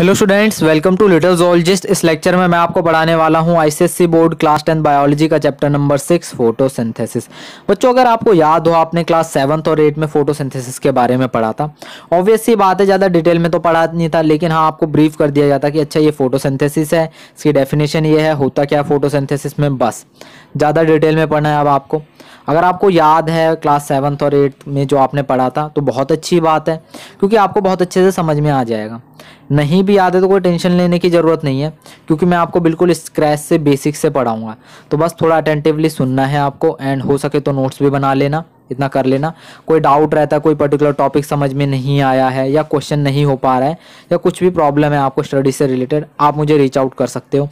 hello students welcome to little zoologist इस lecture में मैं आपको पढ़ाने वाला हूं ICSC board class tenth biology का चैप्टर नंबर सिक्स फोटोसिंथेसिस बच्चों अगर आपको याद हो आपने क्लास सेवन्थ और एट में फोटोसिंथेसिस के बारे में पढ़ा था ऑब्वियसली बात है ज़्यादा डिटेल में तो पढ़ा नहीं था लेकिन हाँ आपको ब्रीफ कर दिया जाता कि अच्छा ये फोटो है इसकी डेफिनेशन ये है होता क्या फोटो में बस ज़्यादा डिटेल में पढ़ना है अब आपको अगर आपको याद है क्लास सेवन्थ और एट्थ में जो आपने पढ़ा था तो बहुत अच्छी बात है क्योंकि आपको बहुत अच्छे से समझ में आ जाएगा नहीं भी याद है तो कोई टेंशन लेने की ज़रूरत नहीं है क्योंकि मैं आपको बिल्कुल स्क्रैच से बेसिक से पढ़ाऊँगा तो बस थोड़ा अटेंटिवली सुनना है आपको एंड हो सके तो नोट्स भी बना लेना इतना कर लेना कोई डाउट रहता है कोई पर्टिकुलर टॉपिक समझ में नहीं आया है या क्वेश्चन नहीं हो पा रहा है या कुछ भी प्रॉब्लम है आपको स्टडी से रिलेटेड आप मुझे रीच आउट कर सकते हो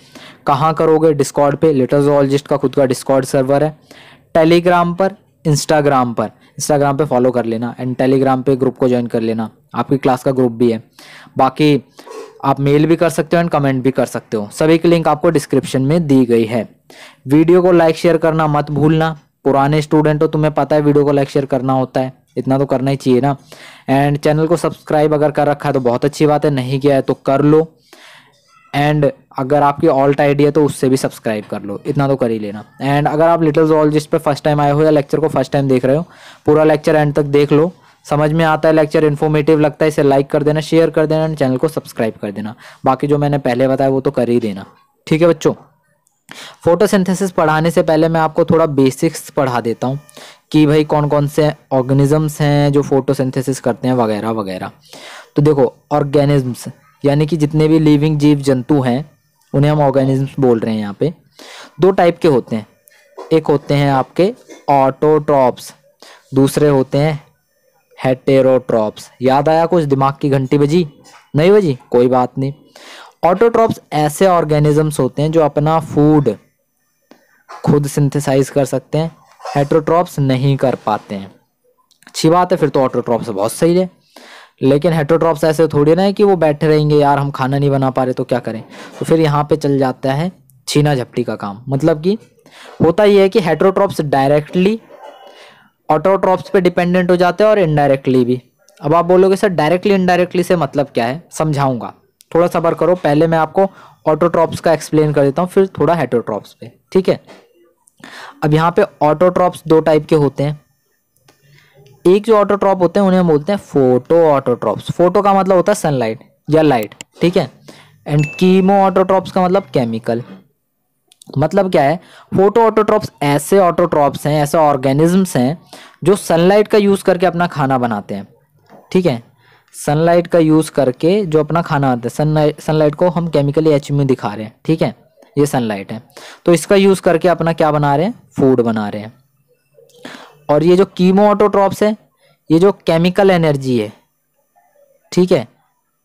कहाँ करोगे डिस्कॉर्ड पे जोलॉजिस्ट का खुद का डिस्कॉर्ड सर्वर है टेलीग्राम पर इंस्टाग्राम पर इंस्टाग्राम पे फॉलो कर लेना एंड टेलीग्राम पे ग्रुप को ज्वाइन कर लेना आपकी क्लास का ग्रुप भी है बाकी आप मेल भी कर सकते हो एंड कमेंट भी कर सकते हो सभी की लिंक आपको डिस्क्रिप्शन में दी गई है वीडियो को लाइक शेयर करना मत भूलना पुराने स्टूडेंट हो तुम्हें पता है वीडियो को लाइक शेयर करना होता है इतना तो करना ही चाहिए ना एंड चैनल को सब्सक्राइब अगर कर रखा है तो बहुत अच्छी बात है नहीं किया है तो कर लो एंड अगर आपकी ऑल्ट आई है तो उससे भी सब्सक्राइब कर लो इतना तो कर ही लेना एंड अगर आप लिटल जॉलजिस्ट पे फर्स्ट टाइम आए हो या लेक्चर को फर्स्ट टाइम देख रहे हो पूरा लेक्चर एंड तक देख लो समझ में आता है लेक्चर इन्फॉर्मेटिव लगता है इसे लाइक कर देना शेयर कर देना एंड चैनल को सब्सक्राइब कर देना बाकी जो मैंने पहले बताया वो तो कर ही देना ठीक है बच्चों फोटोसिंथेसिस पढ़ाने से पहले मैं आपको थोड़ा बेसिक्स पढ़ा देता हूँ कि भाई कौन कौन से ऑर्गेनिजम्स हैं जो फोटोसिंथेसिस करते हैं वगैरह वगैरह तो देखो ऑर्गेनिजम्स यानी कि जितने भी लिविंग जीव जंतु हैं उन्हें हम ऑर्गेनिजम्स बोल रहे हैं यहाँ पे दो टाइप के होते हैं एक होते हैं आपके ऑटोट्रॉप्स दूसरे होते हैं हेटेरोट्रॉप्स याद आया कुछ दिमाग की घंटी बजी नहीं बजी कोई बात नहीं ऑटोट्रॉप्स ऐसे ऑर्गेनिजम्स होते हैं जो अपना फूड खुद सिंथेसाइज कर सकते हैं हेट्रोट्रॉप्स नहीं कर पाते हैं अच्छी बात है फिर तो ऑटोट्रॉप्स बहुत सही है लेकिन हेट्रोट्रॉप्स ऐसे थोड़ी ना है कि वो बैठे रहेंगे यार हम खाना नहीं बना पा रहे तो क्या करें तो फिर यहाँ पे चल जाता है छीना झपटी का काम मतलब कि होता ये है कि हेट्रोट्रॉप्स डायरेक्टली ऑटोट्रॉप्स पे डिपेंडेंट हो जाते हैं और इनडायरेक्टली भी अब आप बोलोगे सर डायरेक्टली इनडायरेक्टली से मतलब क्या है समझाऊंगा थोड़ा सबर करो पहले मैं आपको ऑटोट्रॉप्स का एक्सप्लेन कर देता हूँ फिर थोड़ा हेट्रोट्रॉप्स पे ठीक है अब यहाँ पे ऑटोट्रॉप्स दो टाइप के होते हैं एक जो ऑटोट्रॉप होते हैं उन्हें हम बोलते हैं फोटो ऑटोट्रॉप्स फोटो का मतलब होता है सनलाइट या लाइट ठीक है एंड कीमो ऑटोट्रॉप्स का मतलब केमिकल मतलब क्या है फोटो ऑटोट्रॉप्स ऐसे ऑटोट्रॉप्स हैं ऐसे ऑर्गेनिजम्स हैं जो सनलाइट का यूज़ करके अपना खाना बनाते हैं ठीक है सनलाइट का यूज़ करके जो अपना खाना बनाते हैं सनलाइट सनलाइट को हम केमिकली एच में दिखा रहे हैं ठीक है ये सनलाइट है तो इसका यूज़ करके अपना क्या बना रहे हैं फूड बना रहे हैं और ये जो कीमो ऑटोट्रॉप्स है ये जो केमिकल एनर्जी है ठीक है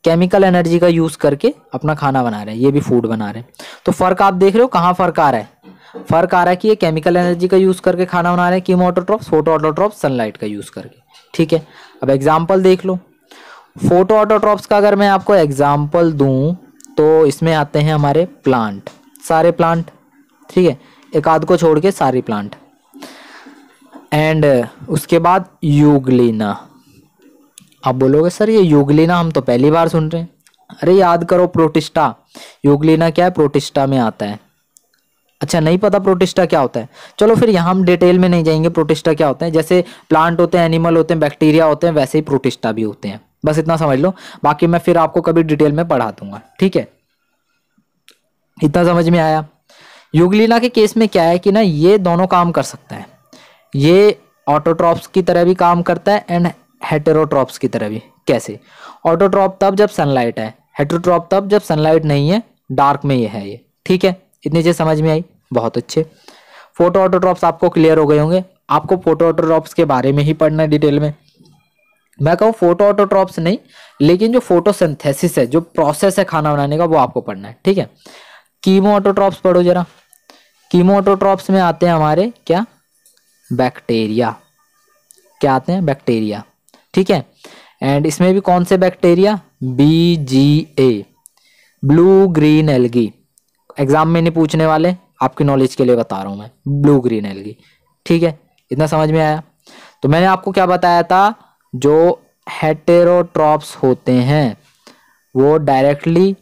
केमिकल एनर्जी का यूज करके अपना खाना बना रहे हैं ये भी फूड बना रहे हैं तो फर्क आप देख रहे हो कहाँ फर्क आ रहा है फर्क आ रहा है कि ये केमिकल एनर्जी का यूज करके खाना बना रहे हैं chemo autotroph photo autotroph sunlight का यूज करके ठीक है अब एग्जाम्पल देख लो फोटो ऑटोट्रॉप्स का अगर मैं आपको एग्जाम्पल दूँ तो इसमें आते हैं हमारे प्लांट सारे प्लांट ठीक है एक आध को छोड़ के सारे प्लांट एंड uh, उसके बाद युगलीना आप बोलोगे सर ये युगलीना हम तो पहली बार सुन रहे हैं अरे याद करो प्रोटिस्टा युगलीना क्या है प्रोटिस्टा में आता है अच्छा नहीं पता प्रोटिस्टा क्या होता है चलो फिर यहाँ हम डिटेल में नहीं जाएंगे प्रोटिस्टा क्या होते हैं जैसे प्लांट होते हैं एनिमल होते हैं बैक्टीरिया होते हैं वैसे ही प्रोटिस्टा भी होते हैं बस इतना समझ लो बाकी मैं फिर आपको कभी डिटेल में पढ़ा दूंगा ठीक है इतना समझ में आया युगलीना के केस में क्या है कि ना ये दोनों काम कर सकता है ये ऑटोट्रॉप्स की तरह भी काम करता है एंड हेटेरोट्रॉप्स की तरह भी कैसे ऑटोट्रॉप तब जब सनलाइट है हेटेरोट्रॉप तब जब सनलाइट नहीं है डार्क में ये है ये ठीक है इतनी चीज़ समझ में आई बहुत अच्छे फोटो ऑटोट्रॉप्स आपको क्लियर हो गए होंगे आपको फोटो ऑटोट्रॉप्स के बारे में ही पढ़ना है डिटेल में मैं कहूँ फोटो ऑटोट्रॉप्स नहीं लेकिन जो फोटोसिंथेसिस है जो प्रोसेस है खाना बनाने का वो आपको पढ़ना है ठीक है कीमो ऑटोट्रॉप्स पढ़ो जरा कीमो ऑटोट्रॉप्स में आते हैं हमारे क्या बैक्टीरिया क्या आते हैं बैक्टीरिया ठीक है एंड इसमें भी कौन से bacteria B G A blue green algae exam में नहीं पूछने वाले आपकी नॉलेज के लिए बता रहा हूँ मैं ब्लू ग्रीन एलगी ठीक है इतना समझ में आया तो मैंने आपको क्या बताया था जो हेटेरोट्रॉप्स होते हैं वो डायरेक्टली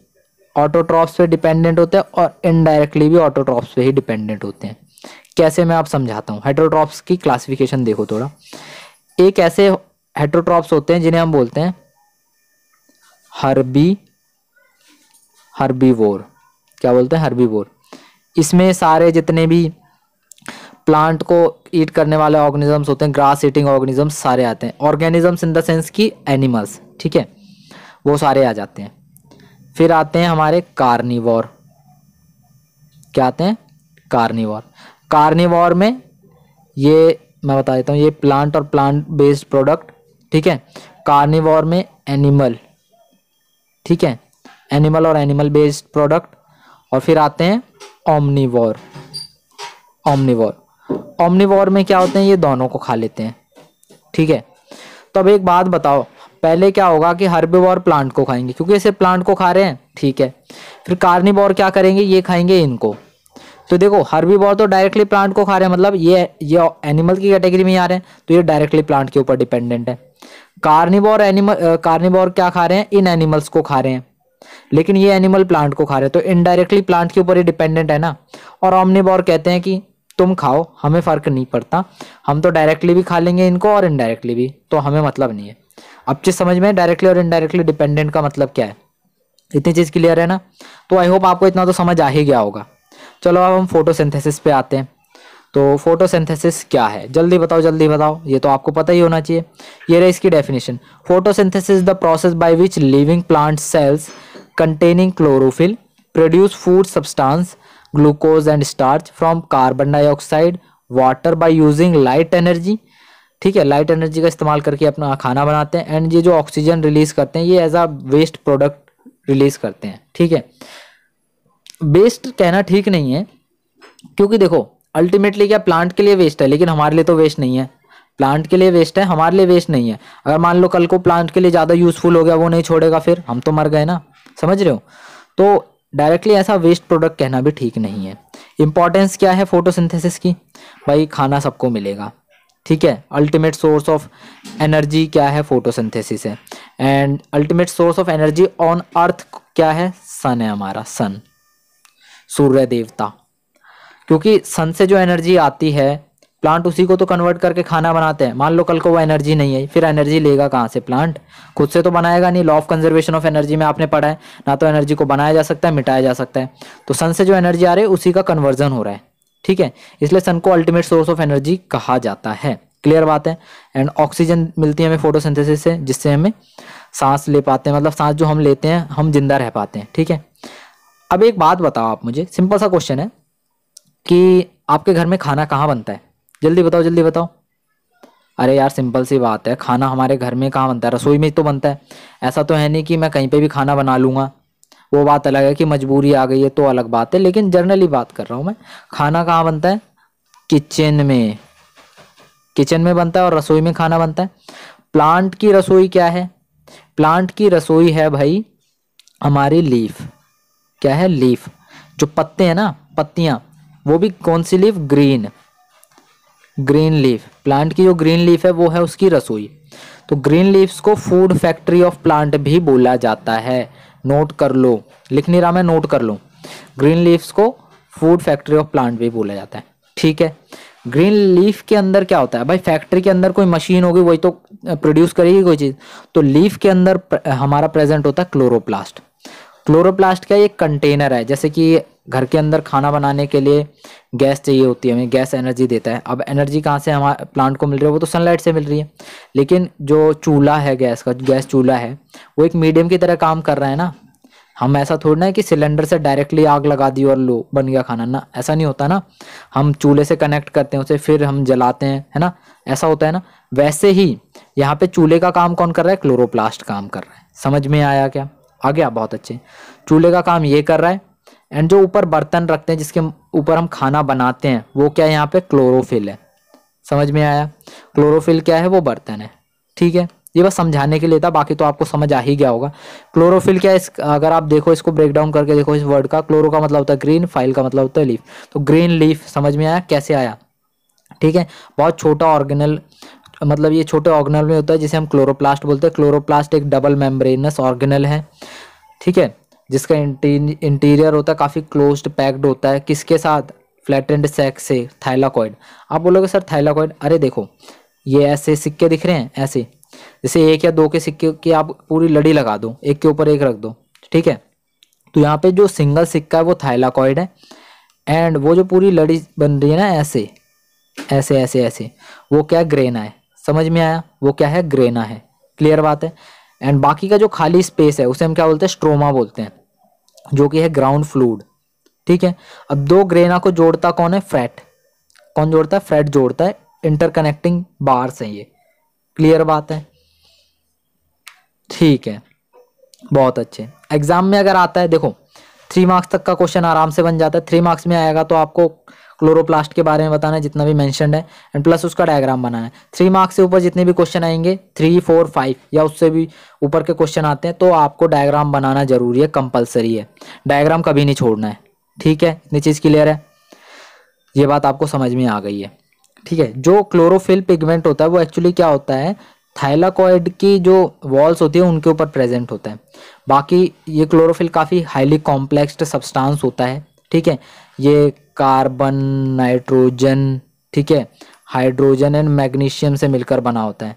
ऑटोट्रॉप्स पे डिपेंडेंट होते हैं और इनडायरेक्टली भी ऑटोट्रॉप्स पे ही डिपेंडेंट होते हैं कैसे मैं आप समझाता हूँ हेट्रोट्रॉप्स की क्लासिफिकेशन देखो थोड़ा एक ऐसे हेट्रोट्रॉप्स होते हैं जिन्हें हम बोलते हैं हर्बी वोर क्या बोलते हैं वोर इसमें सारे जितने भी प्लांट को ईट करने वाले ऑर्गेनिजम्स होते हैं ग्रास ईटिंग ऑर्गेनिजम्स सारे आते हैं ऑर्गेनिजम्स इन द सेंस की एनिमल्स ठीक है वो सारे आ जाते हैं फिर आते हैं हमारे कार्निवोर क्या आते हैं कार्निवोर कार्निवॉर में ये मैं बता देता हूँ ये प्लांट और प्लांट बेस्ड प्रोडक्ट ठीक है कार्निवॉर में एनिमल ठीक है एनिमल और एनिमल बेस्ड प्रोडक्ट और फिर आते हैं ओमनीवॉर ओमनीवोर ओमनीवोर में क्या होते हैं ये दोनों को खा लेते हैं ठीक है तो अब एक बात बताओ पहले क्या होगा कि हर्बीवोर प्लांट को खाएंगे क्योंकि ऐसे प्लांट को खा रहे हैं ठीक है फिर कार्निवोर क्या करेंगे ये खाएंगे इनको तो देखो हर्बीवोर तो डायरेक्टली प्लांट को खा रहे हैं मतलब ये ये एनिमल की कैटेगरी में आ रहे हैं तो ये डायरेक्टली प्लांट के ऊपर डिपेंडेंट है कार्निवोर एनिमल कार्निवोर क्या खा रहे हैं इन एनिमल्स को खा रहे हैं लेकिन ये एनिमल प्लांट को खा रहे हैं तो इनडायरेक्टली प्लांट के ऊपर ही डिपेंडेंट है ना और ऑमनीबोर कहते हैं कि तुम खाओ हमें फर्क नहीं पड़ता हम तो डायरेक्टली भी खा लेंगे इनको और इनडायरेक्टली भी तो हमें मतलब नहीं है अब चीज़ समझ में डायरेक्टली और इनडायरेक्टली डिपेंडेंट का मतलब क्या है इतनी चीज़ क्लियर है ना तो आई होप आपको इतना तो समझ आ ही गया होगा चलो अब हम फोटोसिंथेसिस पे आते हैं तो फोटोसिंथेसिस क्या है जल्दी बताओ जल्दी बताओ ये तो आपको पता ही होना चाहिए ये रही इसकी definition photosynthesis the process by which living plant cells containing chlorophyll produce food substance glucose and starch from carbon dioxide water by using light energy ठीक है लाइट एनर्जी का इस्तेमाल करके अपना खाना बनाते हैं एंड ये जो ऑक्सीजन रिलीज करते हैं ये as a waste product release करते हैं ठीक है वेस्ट कहना ठीक नहीं है क्योंकि देखो अल्टीमेटली क्या प्लांट के लिए वेस्ट है लेकिन हमारे लिए तो वेस्ट नहीं है प्लांट के लिए वेस्ट है हमारे लिए वेस्ट नहीं है अगर मान लो कल को प्लांट के लिए ज़्यादा यूजफुल हो गया वो नहीं छोड़ेगा फिर हम तो मर गए ना समझ रहे हो तो डायरेक्टली ऐसा वेस्ट प्रोडक्ट कहना भी ठीक नहीं है इंपॉर्टेंस क्या है फोटोसिंथेसिस की भाई खाना सबको मिलेगा ठीक है अल्टीमेट सोर्स ऑफ एनर्जी क्या है फोटोसिंथेसिस है and ultimate source of energy on earth क्या है सन है हमारा सन सूर्य देवता क्योंकि सन से जो एनर्जी आती है प्लांट उसी को तो कन्वर्ट करके खाना बनाते हैं मान लो कल को वो एनर्जी नहीं है फिर एनर्जी लेगा कहाँ से प्लांट खुद से तो बनाएगा नहीं law of conservation of energy में आपने पढ़ा है ना तो एनर्जी को बनाया जा सकता है मिटाया जा सकता है तो सन से जो एनर्जी आ रही है उसी का कन्वर्जन हो रहा है ठीक है इसलिए सन को अल्टीमेट सोर्स ऑफ एनर्जी कहा जाता है क्लियर बात है एंड ऑक्सीजन मिलती है हमें फोटोसिंथेसिस से जिससे हमें सांस ले पाते हैं मतलब सांस जो हम लेते हैं हम जिंदा रह पाते हैं ठीक है अब एक बात बताओ आप मुझे सिंपल सा क्वेश्चन है कि आपके घर में खाना कहाँ बनता है जल्दी बताओ जल्दी बताओ अरे यार सिंपल सी बात है खाना हमारे घर में कहाँ बनता है रसोई में तो बनता है ऐसा तो है नहीं कि मैं कहीं पे भी खाना बना लूँगा वो बात अलग है कि मजबूरी आ गई है तो अलग बात है लेकिन जर्नली बात कर रहा हूँ मैं खाना कहाँ बनता है किचन में किचन में बनता है और रसोई में खाना बनता है प्लांट की रसोई क्या है प्लांट की रसोई है भाई हमारी लीफ क्या है लीफ जो पत्ते हैं ना पत्तियाँ वो भी कौन सी leaf green green leaf plant की जो ग्रीन लीफ है वो है उसकी रसोई तो ग्रीन लीव्स को फूड फैक्ट्री ऑफ प्लांट भी बोला जाता है नोट कर लो लिख नहीं रहा मैं नोट कर लो ग्रीन लीव्स को फूड फैक्ट्री ऑफ प्लांट भी बोला जाता है ठीक है ग्रीन लीफ के अंदर क्या होता है भाई फैक्ट्री के अंदर कोई मशीन होगी वही तो प्रोड्यूस करेगी कोई चीज़ तो लीफ के अंदर हमारा प्रेजेंट होता है क्लोरोप्लास्ट क्लोरोप्लास्ट का एक कंटेनर है जैसे कि घर के अंदर खाना बनाने के लिए गैस चाहिए होती है हमें गैस एनर्जी देता है अब एनर्जी कहाँ से हमारे प्लांट को मिल रही है वो तो सनलाइट से मिल रही है लेकिन जो चूल्हा है गैस का गैस चूल्हा है वो एक मीडियम की तरह काम कर रहा है ना हम ऐसा थोड़ी ना है कि सिलेंडर से डायरेक्टली आग लगा दी और लो बन गया खाना ना ऐसा नहीं होता ना हम चूल्हे से कनेक्ट करते हैं उसे फिर हम जलाते हैं है ना ऐसा होता है ना वैसे ही यहाँ पे चूल्हे का काम कौन कर रहा है क्लोरोप्लास्ट काम कर रहा है समझ में आया क्या आ गया बहुत अच्छे चूल्हे का काम ये कर रहा है एंड जो ऊपर बर्तन रखते हैं जिसके ऊपर हम खाना बनाते हैं वो क्या है यहाँ पे क्लोरोफिल है समझ में आया क्लोरोफिल क्या है वो बर्तन है ठीक है ये बस समझाने के लिए था बाकी तो आपको समझ आ ही गया होगा क्लोरोफिल क्या इस अगर आप देखो इसको ब्रेक डाउन करके देखो इस वर्ड का क्लोरो का मतलब होता है ग्रीन फाइल का मतलब होता है लीफ तो ग्रीन लीफ समझ में आया कैसे आया ठीक है बहुत छोटा ऑर्गेनल मतलब ये छोटे ऑर्गेनल में होता है जिसे हम क्लोरोप्लास्ट बोलते हैं क्लोरोप्लास्ट एक डबल मेम्ब्रेनस ऑर्गेनल है ठीक है जिसका इंटीरियर होता है काफ़ी क्लोज्ड पैक्ड होता है किसके साथ फ्लैटेंड सेक से थाइलाकॉइड आप बोलोगे सर थाइलाकॉइड अरे देखो ये ऐसे सिक्के दिख रहे हैं ऐसे जैसे एक या दो के सिक्के की आप पूरी लड़ी लगा दो एक के ऊपर एक रख दो ठीक है तो यहाँ पे जो सिंगल सिक्का है वो थाइलाकॉइड है एंड वो जो पूरी लड़ी बन रही है ना ऐसे ऐसे ऐसे ऐसे वो क्या ग्रेना है समझ में आया वो क्या है ग्रेना है क्लियर बात है एंड बाकी का जो खाली स्पेस है उसे हम क्या बोलते हैं स्ट्रोमा बोलते हैं जो कि है ग्राउंड फ्लूड ठीक है अब दो ग्रेना को जोड़ता कौन है फ्रेट कौन जोड़ता है फ्रेट जोड़ता है इंटरकनेक्टिंग बार्स हैं ये क्लियर बात है ठीक है बहुत अच्छे एग्जाम में अगर आता है देखो थ्री मार्क्स तक का क्वेश्चन आराम से बन जाता है थ्री मार्क्स में आएगा तो आपको क्लोरोप्लास्ट के बारे में बताना है जितना भी मैंशन है एंड प्लस उसका डायग्राम बनाना है थ्री मार्क्स से ऊपर जितने भी क्वेश्चन आएंगे थ्री फोर फाइव या उससे भी ऊपर के क्वेश्चन आते हैं तो आपको डायग्राम बनाना जरूरी है कंपलसरी है डायग्राम कभी नहीं छोड़ना है ठीक है इतनी चीज़ क्लियर है ये बात आपको समझ में आ गई है ठीक है जो क्लोरोफिल पिगमेंट होता है वो एक्चुअली क्या होता है थाइलाकॉइड की जो वॉल्स होती है उनके ऊपर प्रेजेंट होता है बाकी ये क्लोरोफिल काफ़ी हाईली कॉम्प्लेक्स्ड सब्सटेंस होता है ठीक है ये कार्बन नाइट्रोजन ठीक है हाइड्रोजन एंड मैग्नीशियम से मिलकर बना होता है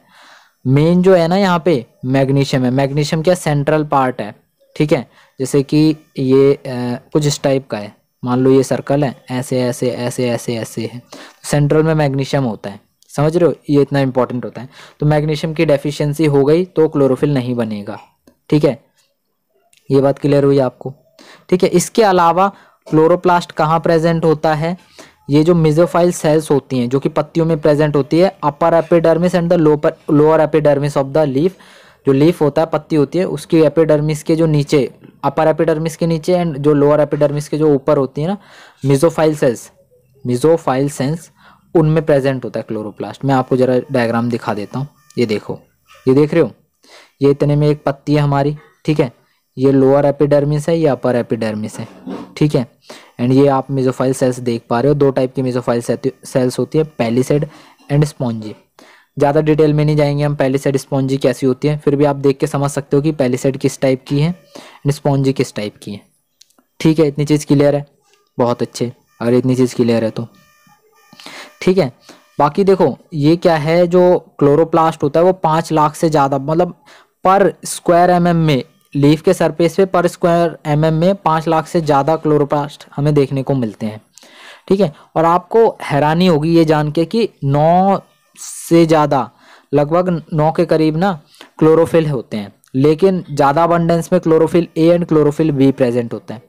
मेन जो है ना यहाँ पे मैग्नीशियम है मैग्नीशियम क्या सेंट्रल पार्ट है ठीक है जैसे कि ये आ, कुछ इस टाइप का है मान लो ये सर्कल है ऐसे ऐसे ऐसे ऐसे ऐसे है सेंट्रल में मैग्नीशियम होता है समझ रहे हो ये इतना इंपॉर्टेंट होता है तो मैग्नीशियम की डेफिशिएंसी हो गई तो क्लोरोफिल नहीं बनेगा ठीक है ये बात क्लियर हुई आपको ठीक है इसके अलावा क्लोरोप्लास्ट कहाँ प्रेजेंट होता है ये जो मिजोफाइल सेल्स होती हैं जो कि पत्तियों में प्रेजेंट होती है upper epidermis and the lower lower epidermis of the leaf जो लीफ होता है पत्ती होती है उसकी एपिडर्मिस के जो नीचे अपर एपिडर्मिस के नीचे एंड जो लोअर एपिडर्मिस के जो ऊपर होती है ना मिजोफाइल सेल्स मिजोफाइल सेल्स उनमें प्रेजेंट होता है क्लोरोप्लास्ट मैं आपको ज़रा डायग्राम दिखा देता हूँ ये देखो ये देख रहे हो ये इतने में एक पत्ती है हमारी ठीक है ये लोअर एपिडर्मिस है ये अपर एपिडर्मिस है ठीक है एंड ये आप मिजोफाइल सेल्स देख पा रहे हो दो टाइप की मिजोफाइल सेल्स होती है पैलीसेड एंड स्पॉन्जी ज़्यादा डिटेल में नहीं जाएंगे हम पैलीसेड स्पॉन्जी कैसी होती है फिर भी आप देख के समझ सकते हो कि पैलीसेड किस टाइप की है एंड स्पॉन्जी किस टाइप की है ठीक है इतनी चीज़ क्लियर है बहुत अच्छे अगर इतनी चीज़ क्लियर है तो ठीक है बाकी देखो ये क्या है जो क्लोरोप्लास्ट होता है वो पाँच लाख से ज़्यादा मतलब पर स्क्वायर एम mm में लीफ के सरफेस पे पर स्क्वायर एम mm में पाँच लाख से ज़्यादा क्लोरोप्लास्ट हमें देखने को मिलते हैं ठीक है और आपको हैरानी होगी ये जान के कि नौ से ज़्यादा लगभग नौ के करीब ना क्लोरोफिल होते हैं लेकिन ज़्यादा अबंडेंस में chlorophyll A and chlorophyll B present होते हैं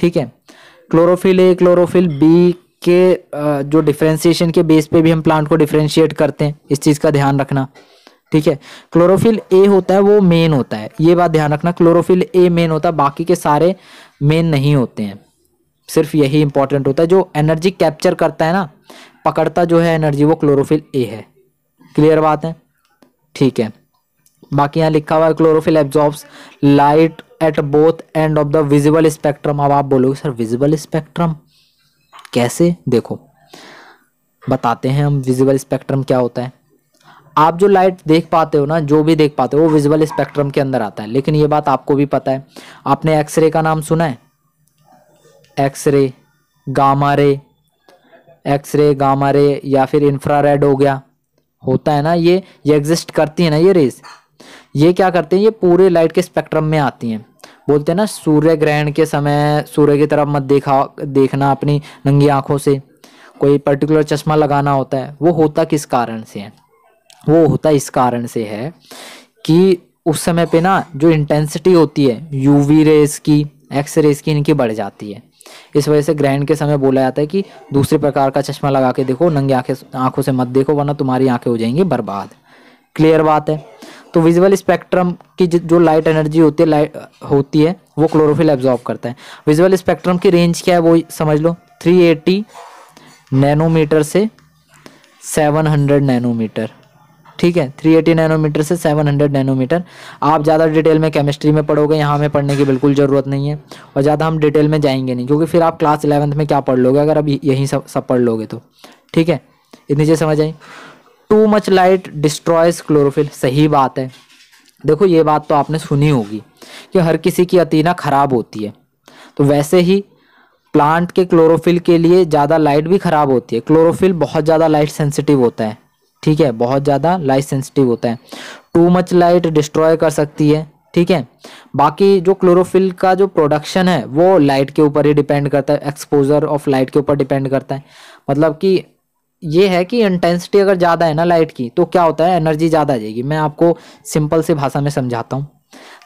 ठीक है क्लोरोफिल ए क्लोरोफिल बी के जो डिफ्रेंशिएशन के बेस पे भी हम प्लांट को डिफ्रेंशिएट करते हैं इस चीज़ का ध्यान रखना ठीक है क्लोरोफिल ए होता है वो मेन होता है ये बात ध्यान रखना क्लोरोफिल ए मेन होता है बाकी के सारे मेन नहीं होते हैं सिर्फ यही इंपॉर्टेंट होता है जो एनर्जी कैप्चर करता है ना पकड़ता जो है एनर्जी वो क्लोरोफिल ए है क्लियर बात है ठीक है बाकी यहाँ लिखा हुआ है chlorophyll absorb light at both end of the visible spectrum अब आप बोलोगे सर विजिबल स्पेक्ट्रम कैसे देखो बताते हैं हम विजिबल स्पेक्ट्रम क्या होता है आप जो लाइट देख पाते हो ना जो भी देख पाते हो वो विजुअल स्पेक्ट्रम के अंदर आता है लेकिन ये बात आपको भी पता है आपने एक्सरे का नाम सुना है X ray gamma ray X ray gamma ray या फिर इंफ्रा हो गया होता है ना ये ये एग्जिस्ट करती है ना ये रेस ये क्या करते हैं ये पूरे लाइट के स्पेक्ट्रम में आती हैं बोलते हैं ना सूर्य ग्रहण के समय सूर्य की तरफ मत देखा देखना अपनी नंगी आंखों से कोई पर्टिकुलर चश्मा लगाना होता है वो होता किस कारण से है वो होता इस कारण से है कि उस समय पे ना जो इंटेंसिटी होती है यूवी रेस की एक्स रेस की इनकी बढ़ जाती है इस वजह से ग्रहण के समय बोला जाता है कि दूसरे प्रकार का चश्मा लगा के देखो नंगे आंखें आंखों से मत देखो वरना तुम्हारी आंखें हो जाएंगी बर्बाद क्लियर बात है तो विजुअल स्पेक्ट्रम की जो लाइट एनर्जी होती है लाइट होती है वो क्लोरोफिल एब्जॉर्ब करता है विजुअल स्पेक्ट्रम की रेंज क्या है वो समझ लो 380 नैनोमीटर से 700 नैनोमीटर ठीक है 380 नैनोमीटर से 700 नैनोमीटर आप ज़्यादा डिटेल में केमिस्ट्री में पढ़ोगे यहाँ हमें पढ़ने की बिल्कुल ज़रूरत नहीं है और ज़्यादा हम डिटेल में जाएंगे नहीं क्योंकि फिर आप क्लास इलेवंथ में क्या पढ़ लोगे अगर अभी यहीं सब सब पढ़ लोगे तो ठीक है इतनी चीज़ समझ आई too much light destroys chlorophyll सही बात है देखो ये बात तो आपने सुनी होगी कि हर किसी की अतीना ख़राब होती है तो वैसे ही प्लांट के क्लोरोफिल के लिए ज़्यादा लाइट भी ख़राब होती है क्लोरोफिल बहुत ज़्यादा लाइट सेंसिटिव होता है ठीक है बहुत ज़्यादा लाइट सेंसिटिव होता है टू मच लाइट डिस्ट्रॉय कर सकती है ठीक है बाकी जो क्लोरोफिल का जो प्रोडक्शन है वो लाइट के ऊपर ही डिपेंड करता है एक्सपोजर ऑफ लाइट के ऊपर डिपेंड करता है मतलब कि ये है कि इंटेंसिटी अगर ज़्यादा है ना लाइट की तो क्या होता है एनर्जी ज़्यादा आ जाएगी मैं आपको सिंपल से भाषा में समझाता हूँ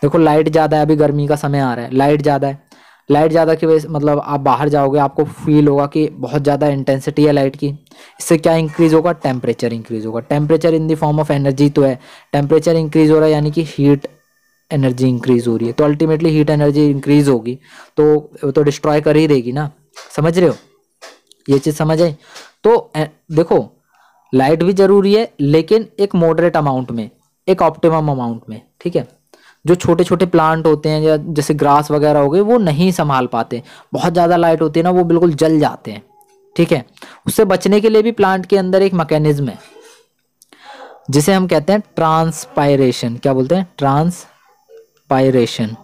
देखो लाइट ज़्यादा है अभी गर्मी का समय आ रहा है लाइट ज़्यादा है लाइट ज़्यादा की वजह से मतलब आप बाहर जाओगे आपको फील होगा कि बहुत ज़्यादा इंटेंसिटी है लाइट की इससे क्या इंक्रीज़ होगा टेम्परेचर इंक्रीज़ होगा temperature in the form of energy तो है टेम्परेचर इंक्रीज़ हो रहा है यानी कि हीट एनर्जी इंक्रीज़ हो रही है तो अल्टीमेटली हीट एनर्जी इंक्रीज़ होगी तो तो डिस्ट्रॉय कर ही देगी ना समझ रहे हो ये चीज़ समझ आई तो ए, देखो लाइट भी ज़रूरी है लेकिन एक मॉडरेट अमाउंट में एक ऑप्टिमम अमाउंट में ठीक है जो छोटे छोटे प्लांट होते हैं या जैसे ग्रास वगैरह हो गए वो नहीं संभाल पाते बहुत ज़्यादा लाइट होती है ना वो बिल्कुल जल जाते हैं ठीक है उससे बचने के लिए भी प्लांट के अंदर एक मैकेनिज्म है जिसे हम कहते हैं ट्रांसपायरेशन क्या बोलते हैं ट्रांसपायरेशन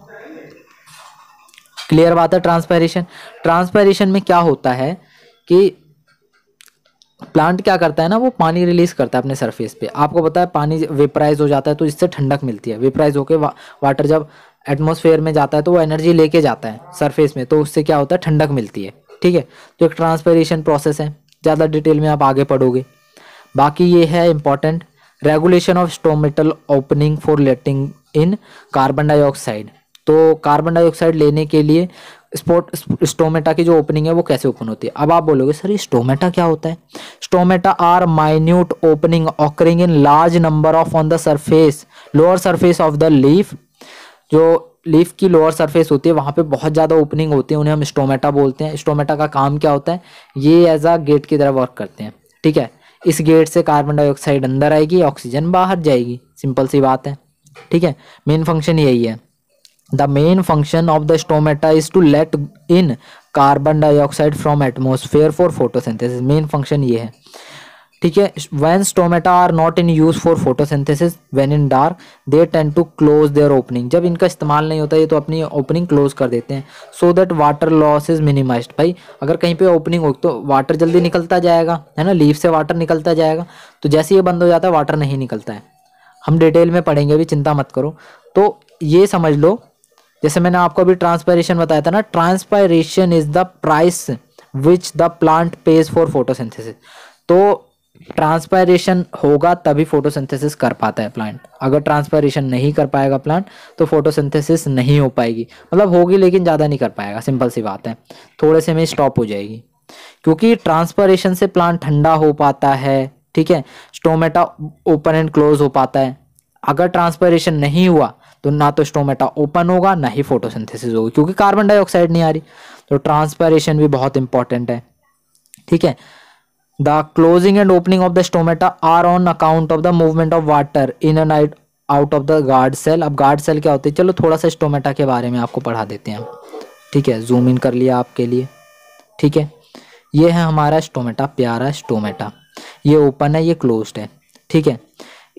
क्लियर बात है ट्रांसपायरेशन ट्रांसपायरेशन में क्या होता है कि प्लांट क्या करता है ना वो पानी रिलीज करता है अपने सरफेस पे आपको पता है पानी वेपराइज हो जाता है तो इससे ठंडक मिलती है वेपराइज होकर वा, वाटर जब एटमोसफेयर में जाता है तो वो एनर्जी लेके जाता है सरफेस में तो उससे क्या होता है ठंडक मिलती है ठीक है तो एक ट्रांसपेरेशन प्रोसेस है ज़्यादा डिटेल में आप आगे पढ़ोगे बाकी ये है important regulation of stomatal opening for letting in carbon dioxide तो कार्बन डाइऑक्साइड लेने के लिए स्पोट स्टोमेटा की जो ओपनिंग है वो कैसे ओपन होती है अब आप बोलोगे सर ये स्टोमेटा क्या होता है stomata are minute opening occurring in large number of on the surface lower surface of the leaf जो लीफ की लोअर सरफेस होती है वहाँ पे बहुत ज़्यादा ओपनिंग होती है उन्हें हम स्टोमेटा बोलते हैं स्टोमेटा का काम क्या होता है ये एज अ गेट की तरह वर्क करते हैं ठीक है इस गेट से कार्बन डाइऑक्साइड अंदर आएगी ऑक्सीजन बाहर जाएगी सिंपल सी बात है ठीक है मेन फंक्शन यही है the main function of the stomata is to let in carbon dioxide from atmosphere for photosynthesis main function ये है ठीक है when stomata are not in use for photosynthesis when in dark they tend to close their opening जब इनका इस्तेमाल नहीं होता ये तो अपनी ओपनिंग क्लोज कर देते हैं so that water loss is minimise भाई अगर कहीं पे ओपनिंग हो तो वाटर जल्दी निकलता जाएगा है ना लीव से वाटर निकलता जाएगा तो जैसे ये बंद हो जाता है वाटर नहीं निकलता है हम डिटेल में पढ़ेंगे अभी चिंता मत करो तो ये समझ लो जैसे मैंने आपको अभी ट्रांसपायरेशन बताया था ना transpiration is the price which the plant pays for photosynthesis तो ट्रांसपायरेशन होगा तभी फोटोसिंथेसिस कर पाता है प्लांट अगर ट्रांसपायरेशन नहीं कर पाएगा प्लांट तो फोटोसिंथेसिस नहीं हो पाएगी मतलब होगी लेकिन ज़्यादा नहीं कर पाएगा सिंपल सी बात है थोड़े से में स्टॉप हो जाएगी क्योंकि ट्रांसपायरेशन से प्लांट ठंडा हो पाता है ठीक है स्टोमेटा ओपन एंड क्लोज हो पाता है अगर ट्रांसपायरेशन नहीं हुआ तो ना तो स्टोमेटा ओपन होगा ना ही फोटोसिंथेसिस होगी क्योंकि कार्बन डाइऑक्साइड नहीं आ रही तो ट्रांसपेरेशन भी बहुत इंपॉर्टेंट है ठीक है the closing and opening of the stomata are on account of the movement of water in and out of the guard cell अब गार्ड सेल क्या होती है चलो थोड़ा सा स्टोमेटा के बारे में आपको पढ़ा देते हैं ठीक है जूम इन कर लिया आपके लिए ठीक है ये है हमारा स्टोमेटा प्यारा स्टोमेटा ये ओपन है ये क्लोज्ड है ठीक है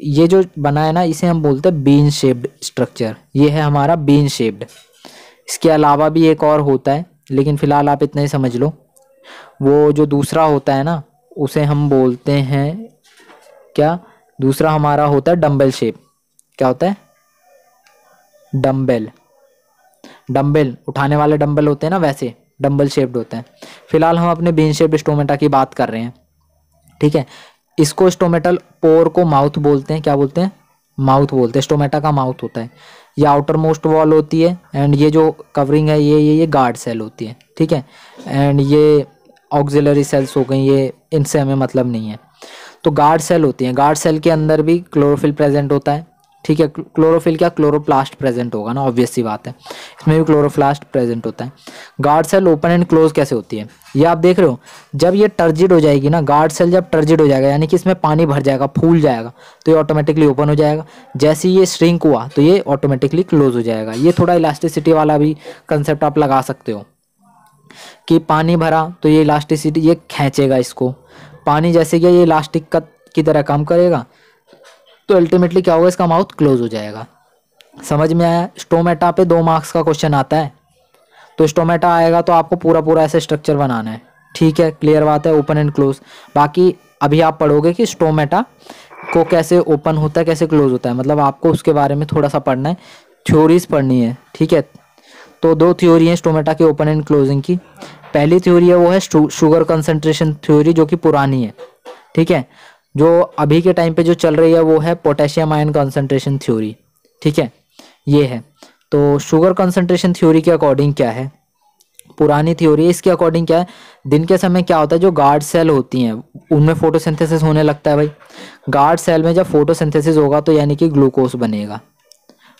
ये जो बना है ना इसे हम बोलते हैं बीन शेप्ड स्ट्रक्चर ये है हमारा बीन शेप्ड इसके अलावा भी एक और होता है लेकिन फ़िलहाल आप इतना ही समझ लो वो जो दूसरा होता है ना उसे हम बोलते हैं क्या दूसरा हमारा होता है डम्बल शेप क्या होता है डम्बेल डम्बल उठाने वाले डम्बल होते हैं ना वैसे डम्बल शेप्ड होते हैं फिलहाल हम अपने बीन शेप्ड स्टोमेटा की बात कर रहे हैं ठीक है इसको स्टोमेटल पोर को माउथ बोलते हैं क्या बोलते हैं माउथ बोलते हैं स्टोमेटा का माउथ होता है ये आउटर मोस्ट वॉल होती है एंड ये जो कवरिंग है ये ये ये गार्ड सेल होती है ठीक है एंड ये ऑक्जिलरी सेल्स हो गई ये इनसे हमें मतलब नहीं है तो गार्ड सेल होती हैं गार्ड सेल के अंदर भी क्लोरोफिल प्रेजेंट होता है ठीक है क्लोरोफिल क्या क्लोरोप्लास्ट प्रेजेंट होगा ना ऑब्वियस सी बात है इसमें भी क्लोरोप्लास्ट प्रेजेंट होता है guard cell open and close कैसे होती है ये आप देख रहे हो जब ये टर्जिड हो जाएगी ना गार्ड सेल जब टर्जिड हो जाएगा यानी कि इसमें पानी भर जाएगा फूल जाएगा तो ये ऑटोमेटिकली ओपन हो जाएगा जैसे ही ये श्रिंक हुआ तो ये ऑटोमेटिकली क्लोज हो जाएगा ये थोड़ा इलास्टिसिटी वाला भी कंसेप्ट आप लगा सकते हो कि पानी भरा तो ये इलास्टिसिटी ये खींचेगा इसको पानी जैसे कि ये इलास्टिक की तरह काम करेगा तो अल्टीमेटली क्या होगा इसका माउथ क्लोज हो जाएगा समझ में आया स्टोमेटा पे दो मार्क्स का क्वेश्चन आता है तो स्टोमेटा आएगा तो आपको पूरा पूरा ऐसे स्ट्रक्चर बनाना है ठीक है क्लियर बात है ओपन एंड क्लोज बाकी अभी आप पढ़ोगे कि स्टोमेटा को कैसे ओपन होता है कैसे क्लोज होता है मतलब आपको उसके बारे में थोड़ा सा पढ़ना है थ्योरीज पढ़नी है ठीक है तो दो थ्योरी हैं स्टोमेटा की ओपन एंड क्लोजिंग की पहली थ्योरी है वो है शुगर कंसनट्रेशन थ्योरी जो कि पुरानी है ठीक है जो अभी के टाइम पे जो चल रही है वो है पोटेशियम आयन कॉन्सेंट्रेशन थ्योरी ठीक है ये है तो शुगर कॉन्सेंट्रेशन थ्योरी के अकॉर्डिंग क्या है पुरानी थ्योरी इसके अकॉर्डिंग क्या है दिन के समय क्या होता है जो गार्ड सेल होती हैं उनमें फोटोसिंथेसिस होने लगता है भाई गार्ड सेल में जब फोटोसिंथेसिस होगा तो यानी कि ग्लूकोज बनेगा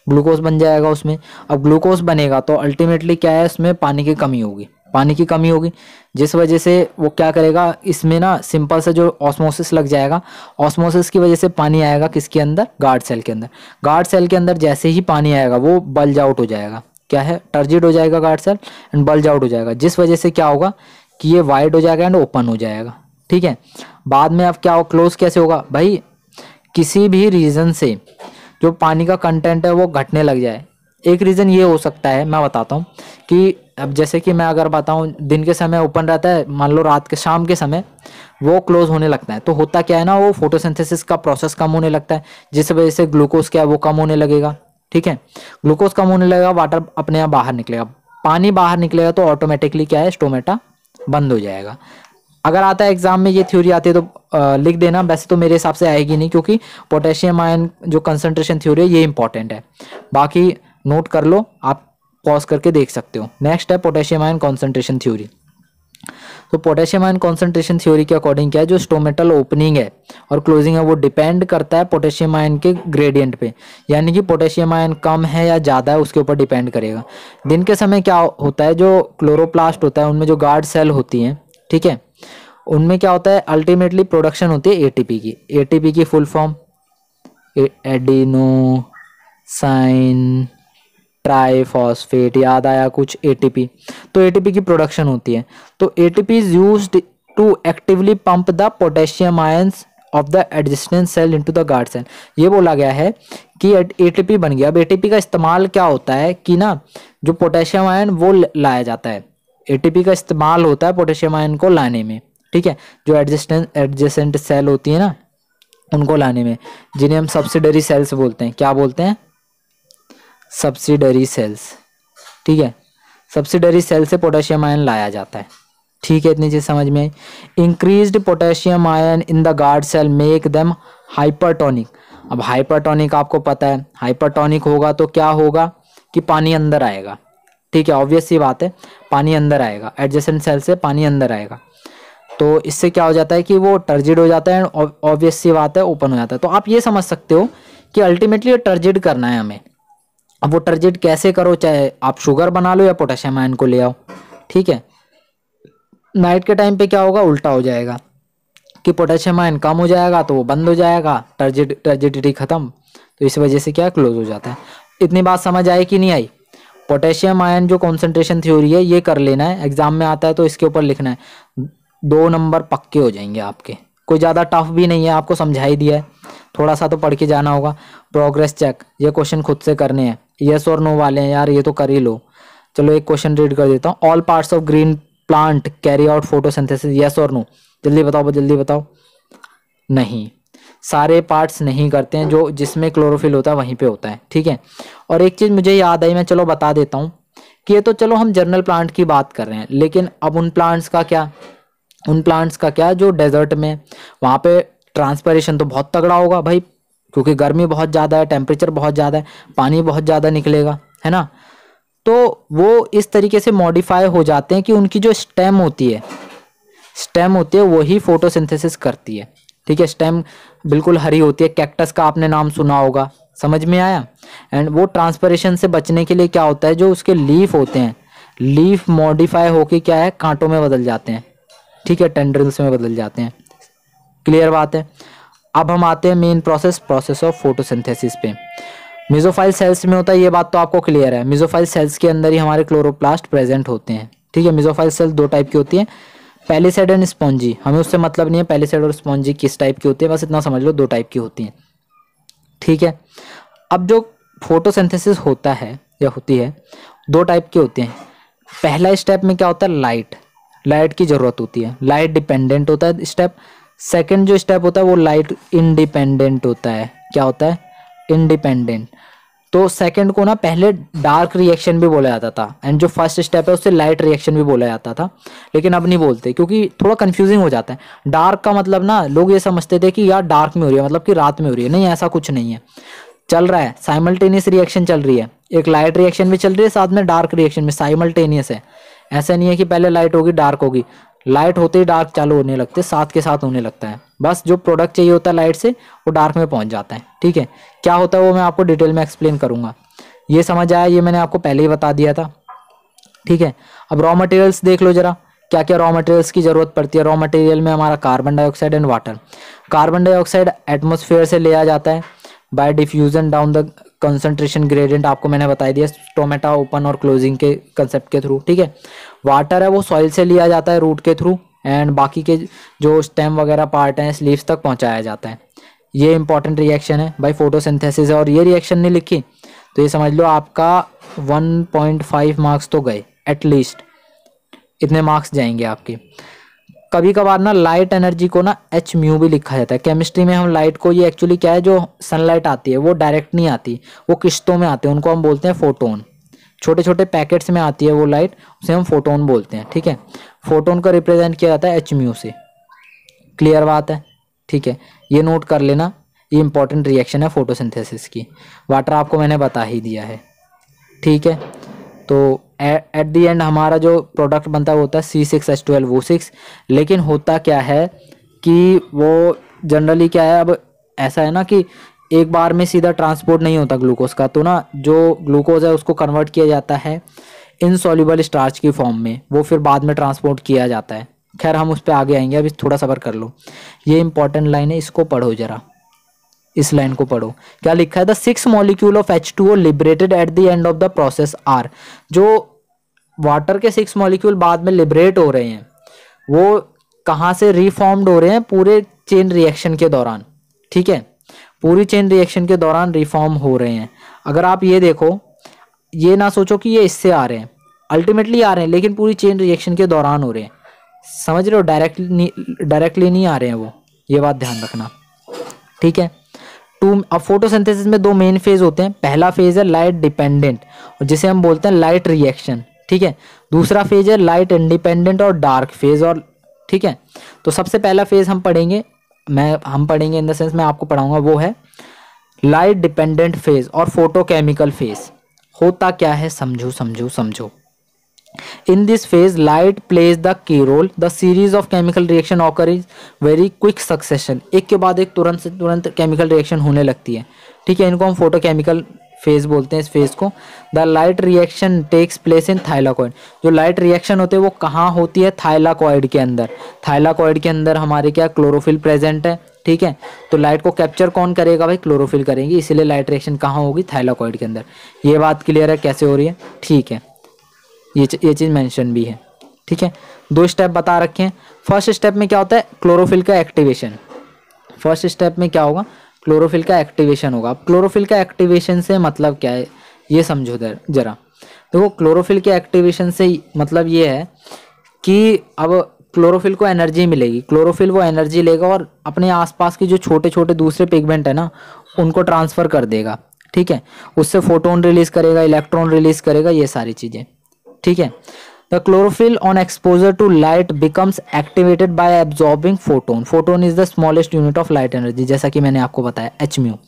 ग्लूकोज बन जाएगा उसमें अब ग्लूकोज बनेगा तो अल्टीमेटली क्या है इसमें पानी की कमी होगी पानी की कमी होगी जिस वजह से वो क्या करेगा इसमें ना सिंपल सा जो ऑस्मोसिस लग जाएगा ऑस्मोसिस की वजह से पानी आएगा किसके अंदर गार्ड सेल के अंदर गार्ड सेल के अंदर जैसे ही पानी आएगा वो बल्ज आउट हो जाएगा क्या है टर्जिड हो जाएगा guard cell and bulge out हो जाएगा जिस वजह से क्या होगा कि ये वाइड हो जाएगा एंड ओपन हो जाएगा ठीक है बाद में अब क्या हो क्लोज कैसे होगा भाई किसी भी रीज़न से जो पानी का कंटेंट है वो घटने लग जाए एक रीज़न ये हो सकता है मैं बताता हूँ कि अब जैसे कि मैं अगर बताऊँ दिन के समय ओपन रहता है मान लो रात के शाम के समय वो क्लोज होने लगता है तो होता क्या है ना वो फोटोसिंथेसिस का प्रोसेस कम होने लगता है जिस वजह से ग्लूकोज क्या है वो कम होने लगेगा ठीक है ग्लूकोज कम होने लगेगा वाटर अपने आप बाहर निकलेगा पानी बाहर निकलेगा तो ऑटोमेटिकली क्या है स्टोमेटा बंद हो जाएगा अगर आता है एग्जाम में ये थ्योरी आती है तो लिख देना वैसे तो मेरे हिसाब से आएगी नहीं क्योंकि पोटेशियम आयन जो कंसनट्रेशन थ्योरी है ये इंपॉर्टेंट है बाकी नोट कर लो आप पॉज करके देख सकते हो नेक्स्ट है पोटेशियम आयन कॉन्सेंट्रेशन थ्योरी तो पोटेशियम आयन कॉन्सेंट्रेशन थ्योरी के अकॉर्डिंग क्या है जो स्टोमेटल ओपनिंग है और क्लोजिंग है वो डिपेंड करता है पोटेशियम आयन के ग्रेडियंट पे यानी कि पोटेशियम आयन कम है या ज़्यादा है उसके ऊपर डिपेंड करेगा दिन के समय क्या होता है जो क्लोरोप्लास्ट होता है उनमें जो गार्ड सेल होती हैं ठीक है उनमें क्या होता है अल्टीमेटली प्रोडक्शन होती है एटीपी की एटीपी की full form adenosine triphosphate याद आया कुछ एटीपी तो एटीपी की प्रोडक्शन होती है तो ATP is use to actively pump the potassium ions of the adjacent cell into the guard cell ये बोला गया है कि एटीपी बन गया अब एटीपी का इस्तेमाल क्या होता है कि ना जो पोटेशियम आयन वो लाया जाता है एटीपी का इस्तेमाल होता है पोटेशियम आयन को लाने में ठीक है जो एडजस्टेंस एडजस्टेंट सेल होती है ना उनको लाने में जिन्हें हम सब्सिडरी सेल्स बोलते हैं क्या बोलते हैं सब्सिडरी सेल्स ठीक है सब्सिडरी सेल से पोटेशियम आयन लाया जाता है ठीक है इतनी चीज समझ में आई potassium ion in the guard cell make them hypertonic अब हाइपरटोनिक आपको पता है हाइपरटोनिक होगा तो क्या होगा कि पानी अंदर आएगा ठीक है ऑब्वियस ही बात है पानी अंदर आएगा एडजेसेंट सेल से पानी अंदर आएगा तो इससे क्या हो जाता है कि वो टर्जिड हो जाता है एंड ऑब्वियस सी बात है ओपन हो जाता है तो आप ये समझ सकते हो कि अल्टीमेटली टर्जिड करना है हमें अब वो टर्जेट कैसे करो चाहे आप शुगर बना लो या पोटेशियम आयन को ले आओ ठीक है नाइट के टाइम पे क्या होगा उल्टा हो जाएगा कि पोटेशियम आयन कम हो जाएगा तो वो बंद हो जाएगा टर्जेट टर्जिडिटी खत्म तो इस वजह से क्या क्लोज हो जाता है इतनी बात समझ आई कि नहीं आई पोटेशियम आयन जो कॉन्सेंट्रेशन थ्योरी है ये कर लेना है एग्जाम में आता है तो इसके ऊपर लिखना है दो नंबर पक्के हो जाएंगे आपके कोई ज़्यादा टफ भी नहीं है आपको समझा ही दिया है थोड़ा सा तो पढ़ के जाना होगा प्रोग्रेस चेक ये क्वेश्चन खुद से करने हैं येस और नो वाले हैं यार ये तो कर ही लो चलो एक क्वेश्चन रीड कर देता हूँ all parts of green plant carry out photosynthesis yes और नो जल्दी बताओ जल्दी बताओ नहीं सारे पार्ट्स नहीं करते हैं जो जिसमें क्लोरोफिल होता है वहीं पे होता है ठीक है और एक चीज़ मुझे याद आई मैं चलो बता देता हूँ कि ये तो चलो हम जर्नल प्लांट की बात कर रहे हैं लेकिन अब उन प्लांट्स का क्या उन प्लांट्स का क्या जो डेजर्ट में वहाँ पे ट्रांसपरेशन तो बहुत तगड़ा होगा भाई क्योंकि गर्मी बहुत ज़्यादा है टेम्परेचर बहुत ज़्यादा है पानी बहुत ज़्यादा निकलेगा है ना तो वो इस तरीके से मॉडिफाई हो जाते हैं कि उनकी जो स्टेम होती है स्टेम होती है वही फोटोसिंथेसिस करती है ठीक है स्टेम बिल्कुल हरी होती है कैक्टस का आपने नाम सुना होगा समझ में आया एंड वो ट्रांसपरेशन से बचने के लिए क्या होता है जो उसके लीफ होते हैं लीफ मॉडिफाई होके क्या है कांटों में बदल जाते हैं ठीक है टेंड्रिल्स में बदल जाते हैं क्लियर बात है अब हम आते हैं main process process of photosynthesis पे मिजोफाइल सेल्स में होता है ये बात तो आपको क्लियर है मिजोफाइल सेल्स के अंदर ही हमारे क्लोरोप्लास्ट प्रेजेंट होते हैं ठीक है मिजोफाइल सेल दो टाइप की होती है पैलीसाइड एंड स्पॉन्जी हमें उससे मतलब नहीं है पैलीसाइड और स्पॉन्जी किस टाइप की होती है बस इतना समझ लो दो टाइप की होती हैं ठीक है अब जो फोटोसिंथेसिस होता है या होती है दो टाइप के होते हैं पहला स्टेप में क्या होता है लाइट लाइट की ज़रूरत होती है लाइट डिपेंडेंट होता है स्टेप सेकेंड जो स्टेप होता है वो लाइट इंडिपेंडेंट होता है क्या होता है इंडिपेंडेंट तो सेकंड को ना पहले डार्क रिएक्शन भी बोला जाता था एंड जो फर्स्ट स्टेप है उससे लाइट रिएक्शन भी बोला जाता था लेकिन अब नहीं बोलते क्योंकि थोड़ा कंफ्यूजिंग हो जाता है डार्क का मतलब ना लोग ये समझते थे कि यार डार्क में हो रही है मतलब कि रात में हो रही है नहीं ऐसा कुछ नहीं है चल रहा है साइमल्टेनियस रिएक्शन चल रही है एक लाइट रिएक्शन भी चल रही है साथ में डार्क रिएक्शन भी साइमल्टेनियस है ऐसा नहीं है कि पहले लाइट होगी डार्क होगी लाइट होते ही डार्क चालू होने लगते साथ के साथ होने लगता है बस जो प्रोडक्ट चाहिए होता है लाइट से वो डार्क में पहुंच जाता है ठीक है क्या होता है वो मैं आपको डिटेल में एक्सप्लेन करूंगा ये समझ आया ये मैंने आपको पहले ही बता दिया था ठीक है अब रॉ मटेरियल्स देख लो जरा क्या क्या रॉ मटेरियल्स की ज़रूरत पड़ती है रॉ मटेरियल में हमारा carbon dioxide and water carbon dioxide atmosphere से लिया जाता है by diffusion down the concentration gradient आपको मैंने बताया दिया टोमेटा ओपन और क्लोजिंग के कंसेप्ट के थ्रू ठीक है वाटर है वो सॉइल से लिया जाता है रूट के थ्रू एंड बाकी के जो स्टेम वगैरह पार्ट हैं स्लीव्स तक पहुंचाया जाता है ये इंपॉर्टेंट रिएक्शन है भाई फोटोसिंथेसिस है और ये रिएक्शन नहीं लिखी तो ये समझ लो आपका 1.5 मार्क्स तो गए एटलीस्ट इतने मार्क्स जाएंगे आपके कभी कभार ना लाइट एनर्जी को ना एच म्यू भी लिखा जाता है केमिस्ट्री में हम लाइट को ये एक्चुअली क्या है जो सनलाइट आती है वो डायरेक्ट नहीं आती वो किश्तों में आते हैं उनको हम बोलते हैं फोटोन छोटे छोटे पैकेट्स में आती है वो लाइट उसे हम फोटोन बोलते हैं ठीक है फोटोन का रिप्रेजेंट किया जाता है एच म्यू से क्लियर बात है ठीक है ये नोट कर लेना ये इंपॉर्टेंट रिएक्शन है फोटोसिंथेसिस की वाटर आपको मैंने बता ही दिया है ठीक है तो एट दी एंड हमारा जो प्रोडक्ट बनता है वो होता है सी सिक्स सिक्स लेकिन होता क्या है कि वो जनरली क्या है अब ऐसा है ना कि एक बार में सीधा ट्रांसपोर्ट नहीं होता ग्लूकोज का तो ना जो ग्लूकोज है उसको कन्वर्ट किया जाता है इनसॉल्यूबल स्टार्च की फॉर्म में वो फिर बाद में ट्रांसपोर्ट किया जाता है खैर हम उस पर आगे आएंगे अभी थोड़ा सबर कर लो ये इंपॉर्टेंट लाइन है इसको पढ़ो जरा इस लाइन को पढ़ो क्या लिखा है the six molecule of H two O liberated at the end of the process are जो वाटर के सिक्स मॉलिक्यूल बाद में लिबरेट हो रहे हैं वो कहाँ से रिफॉर्म्ड हो रहे हैं पूरे चेन रिएक्शन के दौरान ठीक है पूरी चेन रिएक्शन के दौरान रिफॉर्म हो रहे हैं अगर आप ये देखो ये ना सोचो कि ये इससे आ रहे हैं अल्टीमेटली आ रहे हैं लेकिन पूरी चेन रिएक्शन के दौरान हो रहे हैं समझ रहे हो डायरेक्टली डायरेक्टली नहीं आ रहे हैं वो ये बात ध्यान रखना ठीक है टू अब फोटोसिंथेसिस में दो मेन फेज होते हैं पहला फेज है लाइट डिपेंडेंट और जिसे हम बोलते हैं लाइट रिएक्शन ठीक है दूसरा फेज है लाइट इंडिपेंडेंट और डार्क फेज और ठीक है तो सबसे पहला फेज हम पढ़ेंगे मैं हम पढ़ेंगे इन द सेंस मैं आपको पढ़ाऊंगा वो है लाइट डिपेंडेंट फेज और फोटोकेमिकल फेज होता क्या है समझो समझो समझो in this phase light plays the key role the series of chemical reaction occur is very quick succession एक के बाद एक तुरंत से तुरंत केमिकल रिएक्शन होने लगती है ठीक है इनको हम फोटोकेमिकल फेज बोलते हैं इस फेज को the light reaction takes place in thylakoid जो लाइट रिएक्शन होते हैं वो कहाँ होती है थाइलाकॉइड के अंदर थाइलाकॉइड के अंदर हमारे क्या क्लोरोफिल प्रेजेंट है ठीक है तो लाइट को कैप्चर कौन करेगा भाई क्लोरोफिल करेंगे इसीलिए लाइट रिएक्शन कहाँ होगी थाइलाकॉइड के अंदर ये बात क्लियर है कैसे हो रही है ठीक है ये ये चीज़ मैंशन भी है ठीक है दो स्टेप बता रखे हैं फर्स्ट स्टेप में क्या होता है क्लोरोफिल का एक्टिवेशन फर्स्ट स्टेप में क्या होगा क्लोरोफिल का एक्टिवेशन होगा अब क्लोरोफिल का एक्टिवेशन से मतलब क्या है ये समझो जरा देखो क्लोरोफिल के एक्टिवेशन से मतलब ये है कि अब क्लोरोफिल को एनर्जी मिलेगी क्लोरोफिल वो एनर्जी लेगा और अपने आसपास के जो छोटे छोटे दूसरे पिगमेंट है ना उनको ट्रांसफ़र कर देगा ठीक है उससे फोटोन रिलीज करेगा इलेक्ट्रॉन रिलीज करेगा ये सारी चीज़ें ठीक है the chlorophyll on exposure to light becomes activated by absorbing photon photon is the smallest unit of light energy जैसा कि मैंने आपको बताया एच म्यू